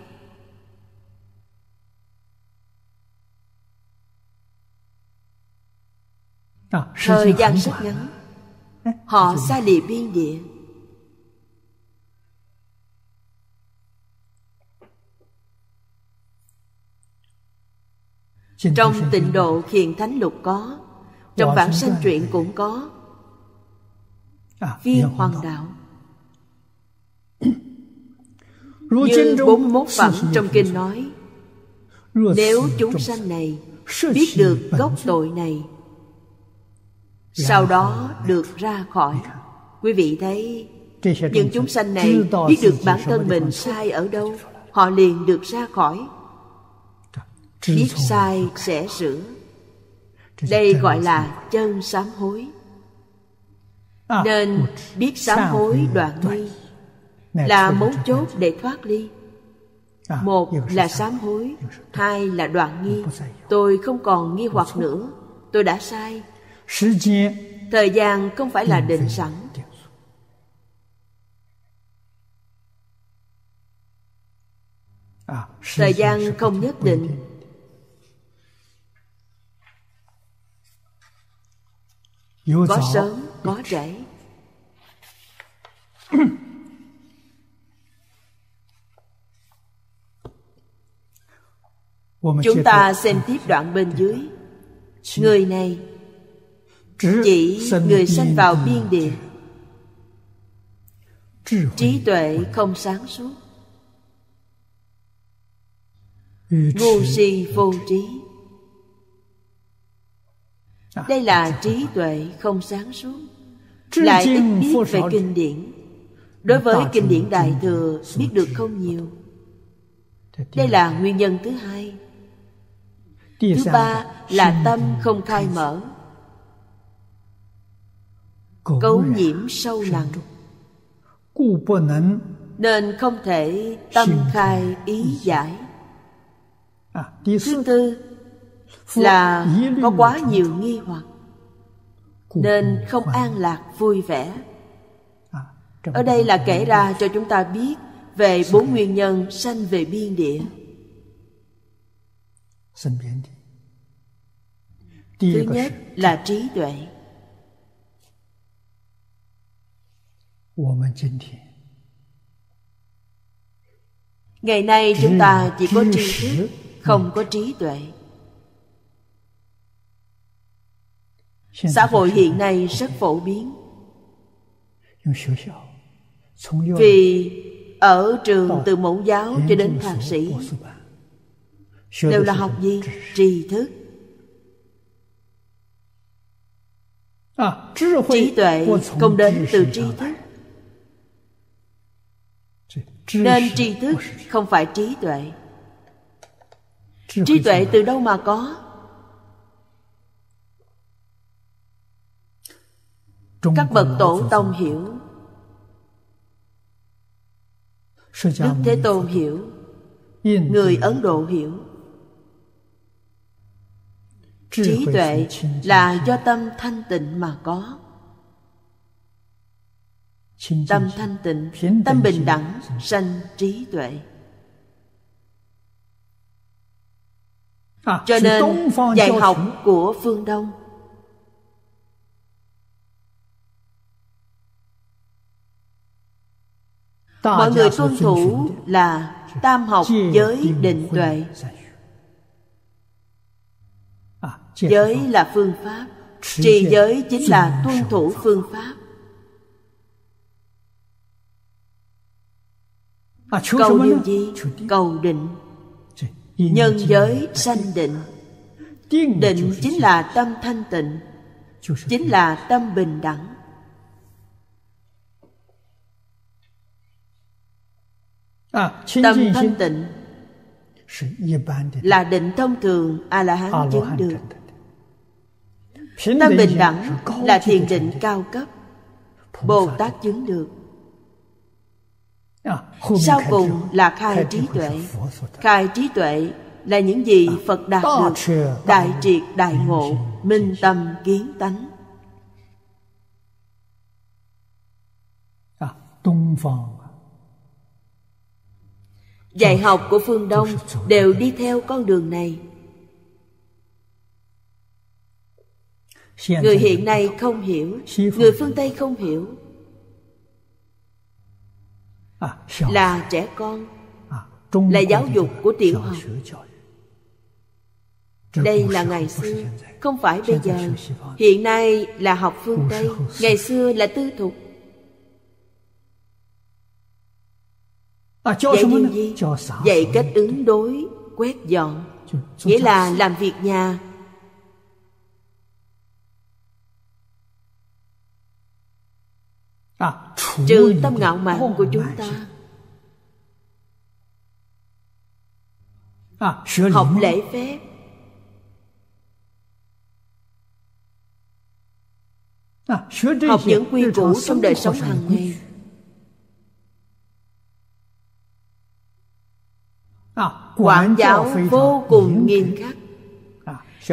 à, thời gian rất ngắn họ xa lìa biên địa trong tịnh độ khiền thánh lục có trong dạ, bản sanh truyện cũng có à, viên dạ, hoàng đạo Như 41 phẩm trong kinh nói Nếu chúng sanh này biết được gốc tội này dạ Sau đó được ra khỏi dạ. Quý vị thấy Những chúng sanh này biết được bản thân mình sai ở đâu Họ liền được ra khỏi Biết dạ. sai sẽ sửa Đây gọi là chân sám hối à, Nên biết sám hối đoạn nguy là mấu chốt để thoát ly à, một là sám hối hai là đoạn nghi tôi không còn nghi hoặc nữa tôi đã sai thời gian không phải là định sẵn à, thời gian không nhất định có sớm có trễ [clears throat] [clears throat] Chúng ta xem tiếp đoạn bên dưới Người này Chỉ người sanh vào biên địa Trí tuệ không sáng suốt Ngu si vô trí Đây là trí tuệ không sáng suốt Lại ít biết về kinh điển Đối với kinh điển Đại Thừa biết được không nhiều Đây là nguyên nhân thứ hai Thứ ba là tâm không khai mở Cấu nhiễm sâu nặng Nên không thể tâm khai ý giải à, Thứ tư là có quá nhiều nghi hoặc Nên không an lạc vui vẻ à, Ở đây là kể ra cho chúng ta biết Về bốn nguyên nhân sanh về biên địa Thứ nhất là trí tuệ. Ngày nay chúng ta chỉ có tri thức, không có trí tuệ. Xã hội hiện nay rất phổ biến. Vì ở trường từ mẫu giáo cho đến thạc sĩ đều là học gì tri à, thức trí tuệ không đến từ tri thức nên tri thức không phải trí tuệ trí tuệ từ đâu mà có các bậc tổ tông hiểu đức thế tôn hiểu người ấn độ hiểu trí tuệ là do tâm thanh tịnh mà có tâm thanh tịnh tâm bình đẳng sanh trí tuệ cho nên dạy học của phương đông mọi người tuân thủ là tam học giới định tuệ giới là phương pháp trì giới à, chính là tuân thủ phương pháp cầu điều gì cầu định nhân giới sanh định định chính là tâm thanh tịnh chính là tâm bình đẳng à, tâm thanh tịnh là định thông thường a la hán chứng được Tâm bình đẳng là thiền định cao cấp Bồ Tát chứng được à, Sau cùng là khai trí tuệ Khai trí tuệ là những gì à, Phật đạt được Đại triệt đại ngộ Minh tâm kiến tánh à, Dạy học của phương Đông đều đi theo con đường này người hiện nay không hiểu người phương tây không hiểu à, là trẻ con à, là giáo dục của tiểu học đây là ngày xưa không phải bây giờ hiện nay là học phương tây ngày xưa là tư thục à, dạy điều gì dạy cách ứng đối quét dọn nghĩa là làm việc nhà À, trừ tâm ngạo mạn của chúng ta à, học lễ phép à, học những quy củ trong đời sống hàng ngày quản giáo vô cùng nghiêm khắc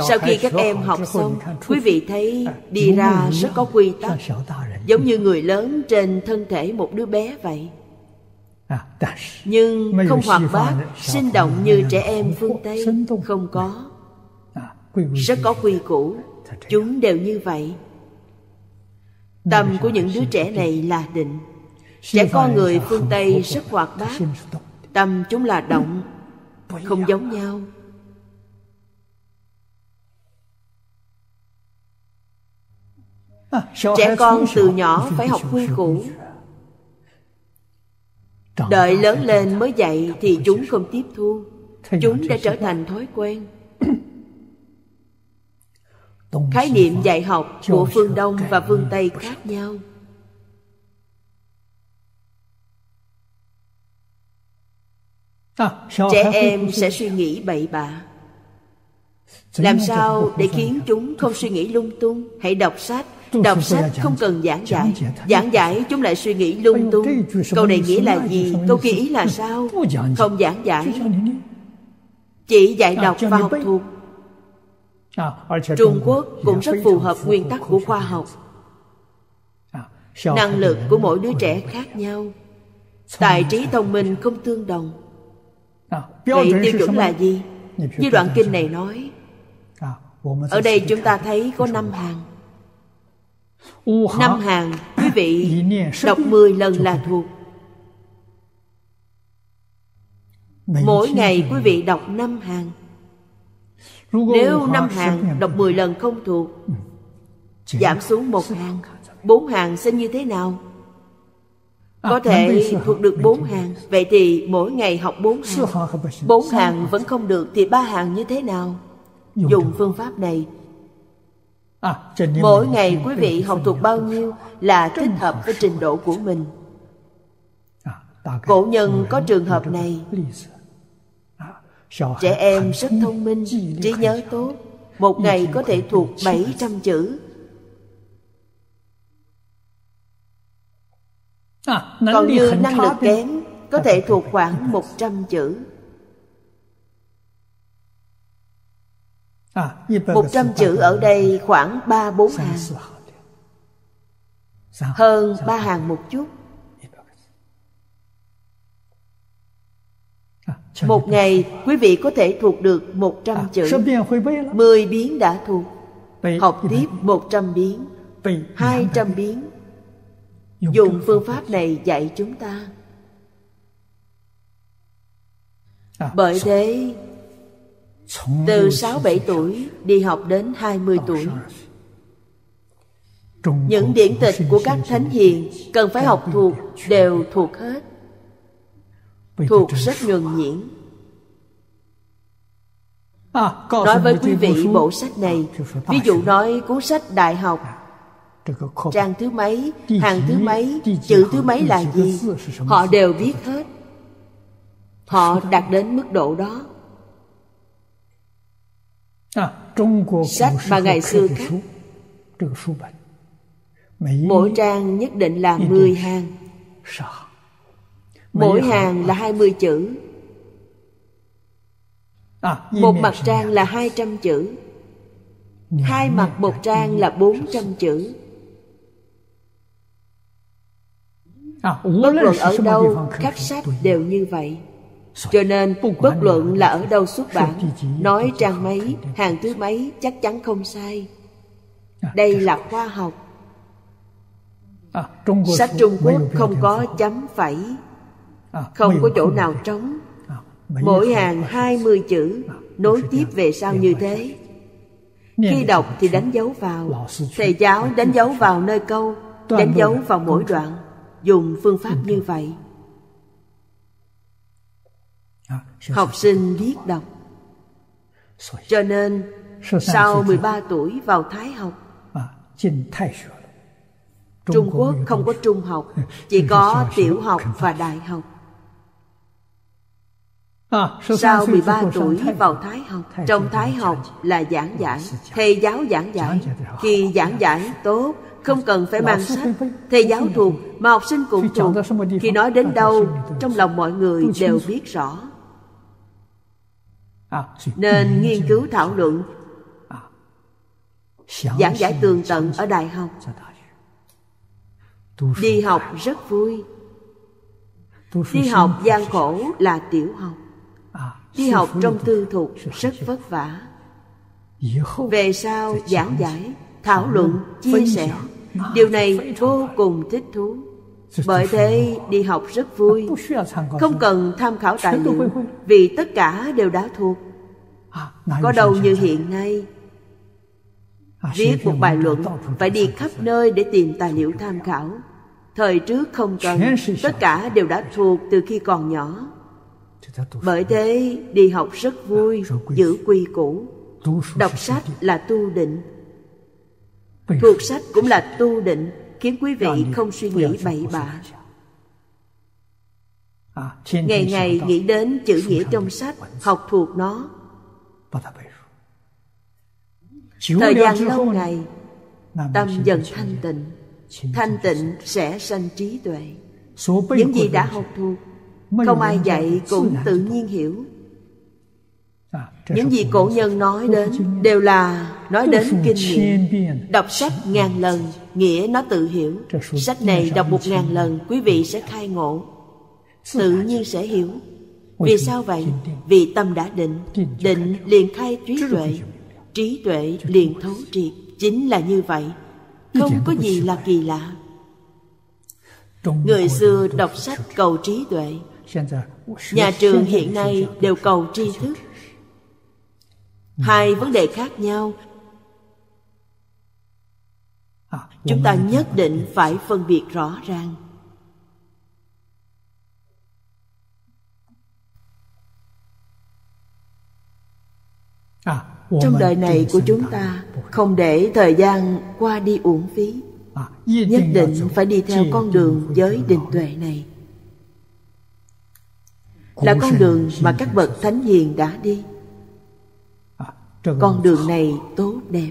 sau khi các em học xong quý vị thấy à, đi ra rất có quy tắc giống như người lớn trên thân thể một đứa bé vậy à, nhưng không hoạt bát sinh động như trẻ em phương tây không có rất à, có quy củ chúng đều như vậy tâm của những đứa trẻ này là định trẻ con người phương tây rất hoạt bát tâm chúng là động không giống nhau trẻ con từ nhỏ phải học quy củ đợi lớn lên mới dạy thì chúng không tiếp thu chúng đã trở thành thói quen [clears throat] khái niệm dạy học của phương đông và phương tây khác nhau à, trẻ em sẽ suy nghĩ bậy bạ làm sao để khiến chúng không suy nghĩ lung tung hãy đọc sách Đọc sách không cần giảng giải Giảng giải chúng lại suy nghĩ lung tung Câu này nghĩa là gì Câu kia ý là sao Không giảng giải Chỉ dạy đọc và học thuộc à, Trung Quốc cũng rất phù hợp nguyên tắc của khoa học à, Năng lực của mỗi đứa trẻ khác nhau Tài trí thông minh không tương đồng à, Vậy tiêu chuẩn là gì? Như đoạn kinh này nói Ở đây chúng ta thấy có năm hàng Năm hàng quý vị đọc 10 lần là thuộc Mỗi ngày quý vị đọc năm hàng Nếu năm hàng đọc 10 lần không thuộc ừ. Giảm xuống một hàng bốn hàng sẽ như thế nào à, có thể thuộc được bốn hàng vậy thì mỗi ngày học bốn hàng bốn hàng vẫn không được thì ba hàng như thế nào dùng phương pháp này À, mỗi ngày quý vị học thuộc bao nhiêu là thích hợp với trình độ của mình à, cổ nhân có trường hợp này à, trẻ em rất thông minh trí nhớ tốt một ngày có thể thuộc 700 chữ Còn như năng lực kém Có thể thuộc khoảng 100 chữ À, một trăm chữ ở đây khoảng ba bốn hàng Hơn ba hàng một chút Một ngày quý vị có thể thuộc được một trăm chữ mười biến đã thuộc Học tiếp một trăm biến hai trăm biến Dùng phương pháp này dạy chúng ta Bởi thế từ 6-7 tuổi đi học đến 20 tuổi Những điển tịch của các thánh hiền cần phải học thuộc đều thuộc hết Thuộc rất nhuần nhuyễn à, Nói với quý vị bộ sách này à, Ví dụ nói cuốn sách đại học à, Trang thứ mấy, hàng thứ mấy, chữ thứ mấy là gì Họ đều biết hết Họ đạt đến mức độ đó sách mà ngày xưa khác mỗi trang nhất định là 10 hàng mỗi hàng là 20 chữ một mặt trang là 200 chữ Hai mặt một trang là 400 chữ Bất luận ở đâu, khắp sách đều như vậy cho nên bất luận là ở đâu xuất bản nói trang mấy hàng thứ mấy chắc chắn không sai à, đây là khoa học à, sách trung quốc không có chấm phẩy à, không có chỗ nào trống mỗi hàng hai mươi chữ nối tiếp về sau như thế khi đọc thì đánh dấu vào thầy giáo đánh dấu vào nơi câu đánh dấu vào mỗi đoạn dùng phương pháp ừ. như vậy học sinh biết đọc cho nên sau 13 tuổi vào Thái học à, Trung Quốc không có trung học [laughs] Chỉ có tiểu học và đại học à, Sau 13 tuổi vào Thái học Trong Thái học là giảng giải Thầy giáo giảng giải Khi giảng giải tốt Không cần phải mang sách Thầy giáo thuộc mà học sinh cũng thuộc Khi nói đến đâu Trong lòng mọi người đều biết rõ À. nên nghiên cứu thảo luận à. giảng giải tường tận ở đại học đi học rất vui đi học gian khổ là tiểu học à. đi học trong tư thục rất vất vả về sau giảng giải thảo luận chia sẻ điều này vô cùng thích thú bởi thế đi học rất vui không cần tham khảo tài liệu vì tất cả đều đã thuộc à, có đâu như hiện nay à, viết một bài luận phải đi khắp nơi để tìm tài liệu tham khảo thời trước không cần tất cả đều đã thuộc từ khi còn nhỏ bởi thế đi học rất à, vui giữ quy củ đọc sách là tu định thuộc sách cũng là tu định khiến quý vị không suy nghĩ bậy bạ à, ngày ngày nghĩ đến chữ nghĩa trong sách học thuộc nó thời gian lâu ngày tâm dần thanh tịnh thanh tịnh sẽ sanh trí tuệ những gì đã học thuộc không ai dạy cũng tự nhiên hiểu à, những gì cổ nhân nói đến đều là nói đến kinh nghiệm đọc sách ngàn lần nghĩa nó tự hiểu sách này đọc một ngàn lần quý vị sẽ khai ngộ tự nhiên sẽ hiểu vì sao vậy vì tâm đã định định liền khai trí tuệ trí tuệ liền thấu triệt chính là như vậy không có gì là kỳ lạ người xưa đọc sách cầu trí tuệ nhà trường hiện nay đều cầu tri thức hai vấn đề khác nhau chúng ta nhất định phải phân biệt rõ ràng à, trong đời này của chúng ta không để thời gian qua đi uổng phí à, nhất định phải đi theo con đường giới định tuệ này là con đường mà các bậc thánh hiền đã đi à, con đường này tốt đẹp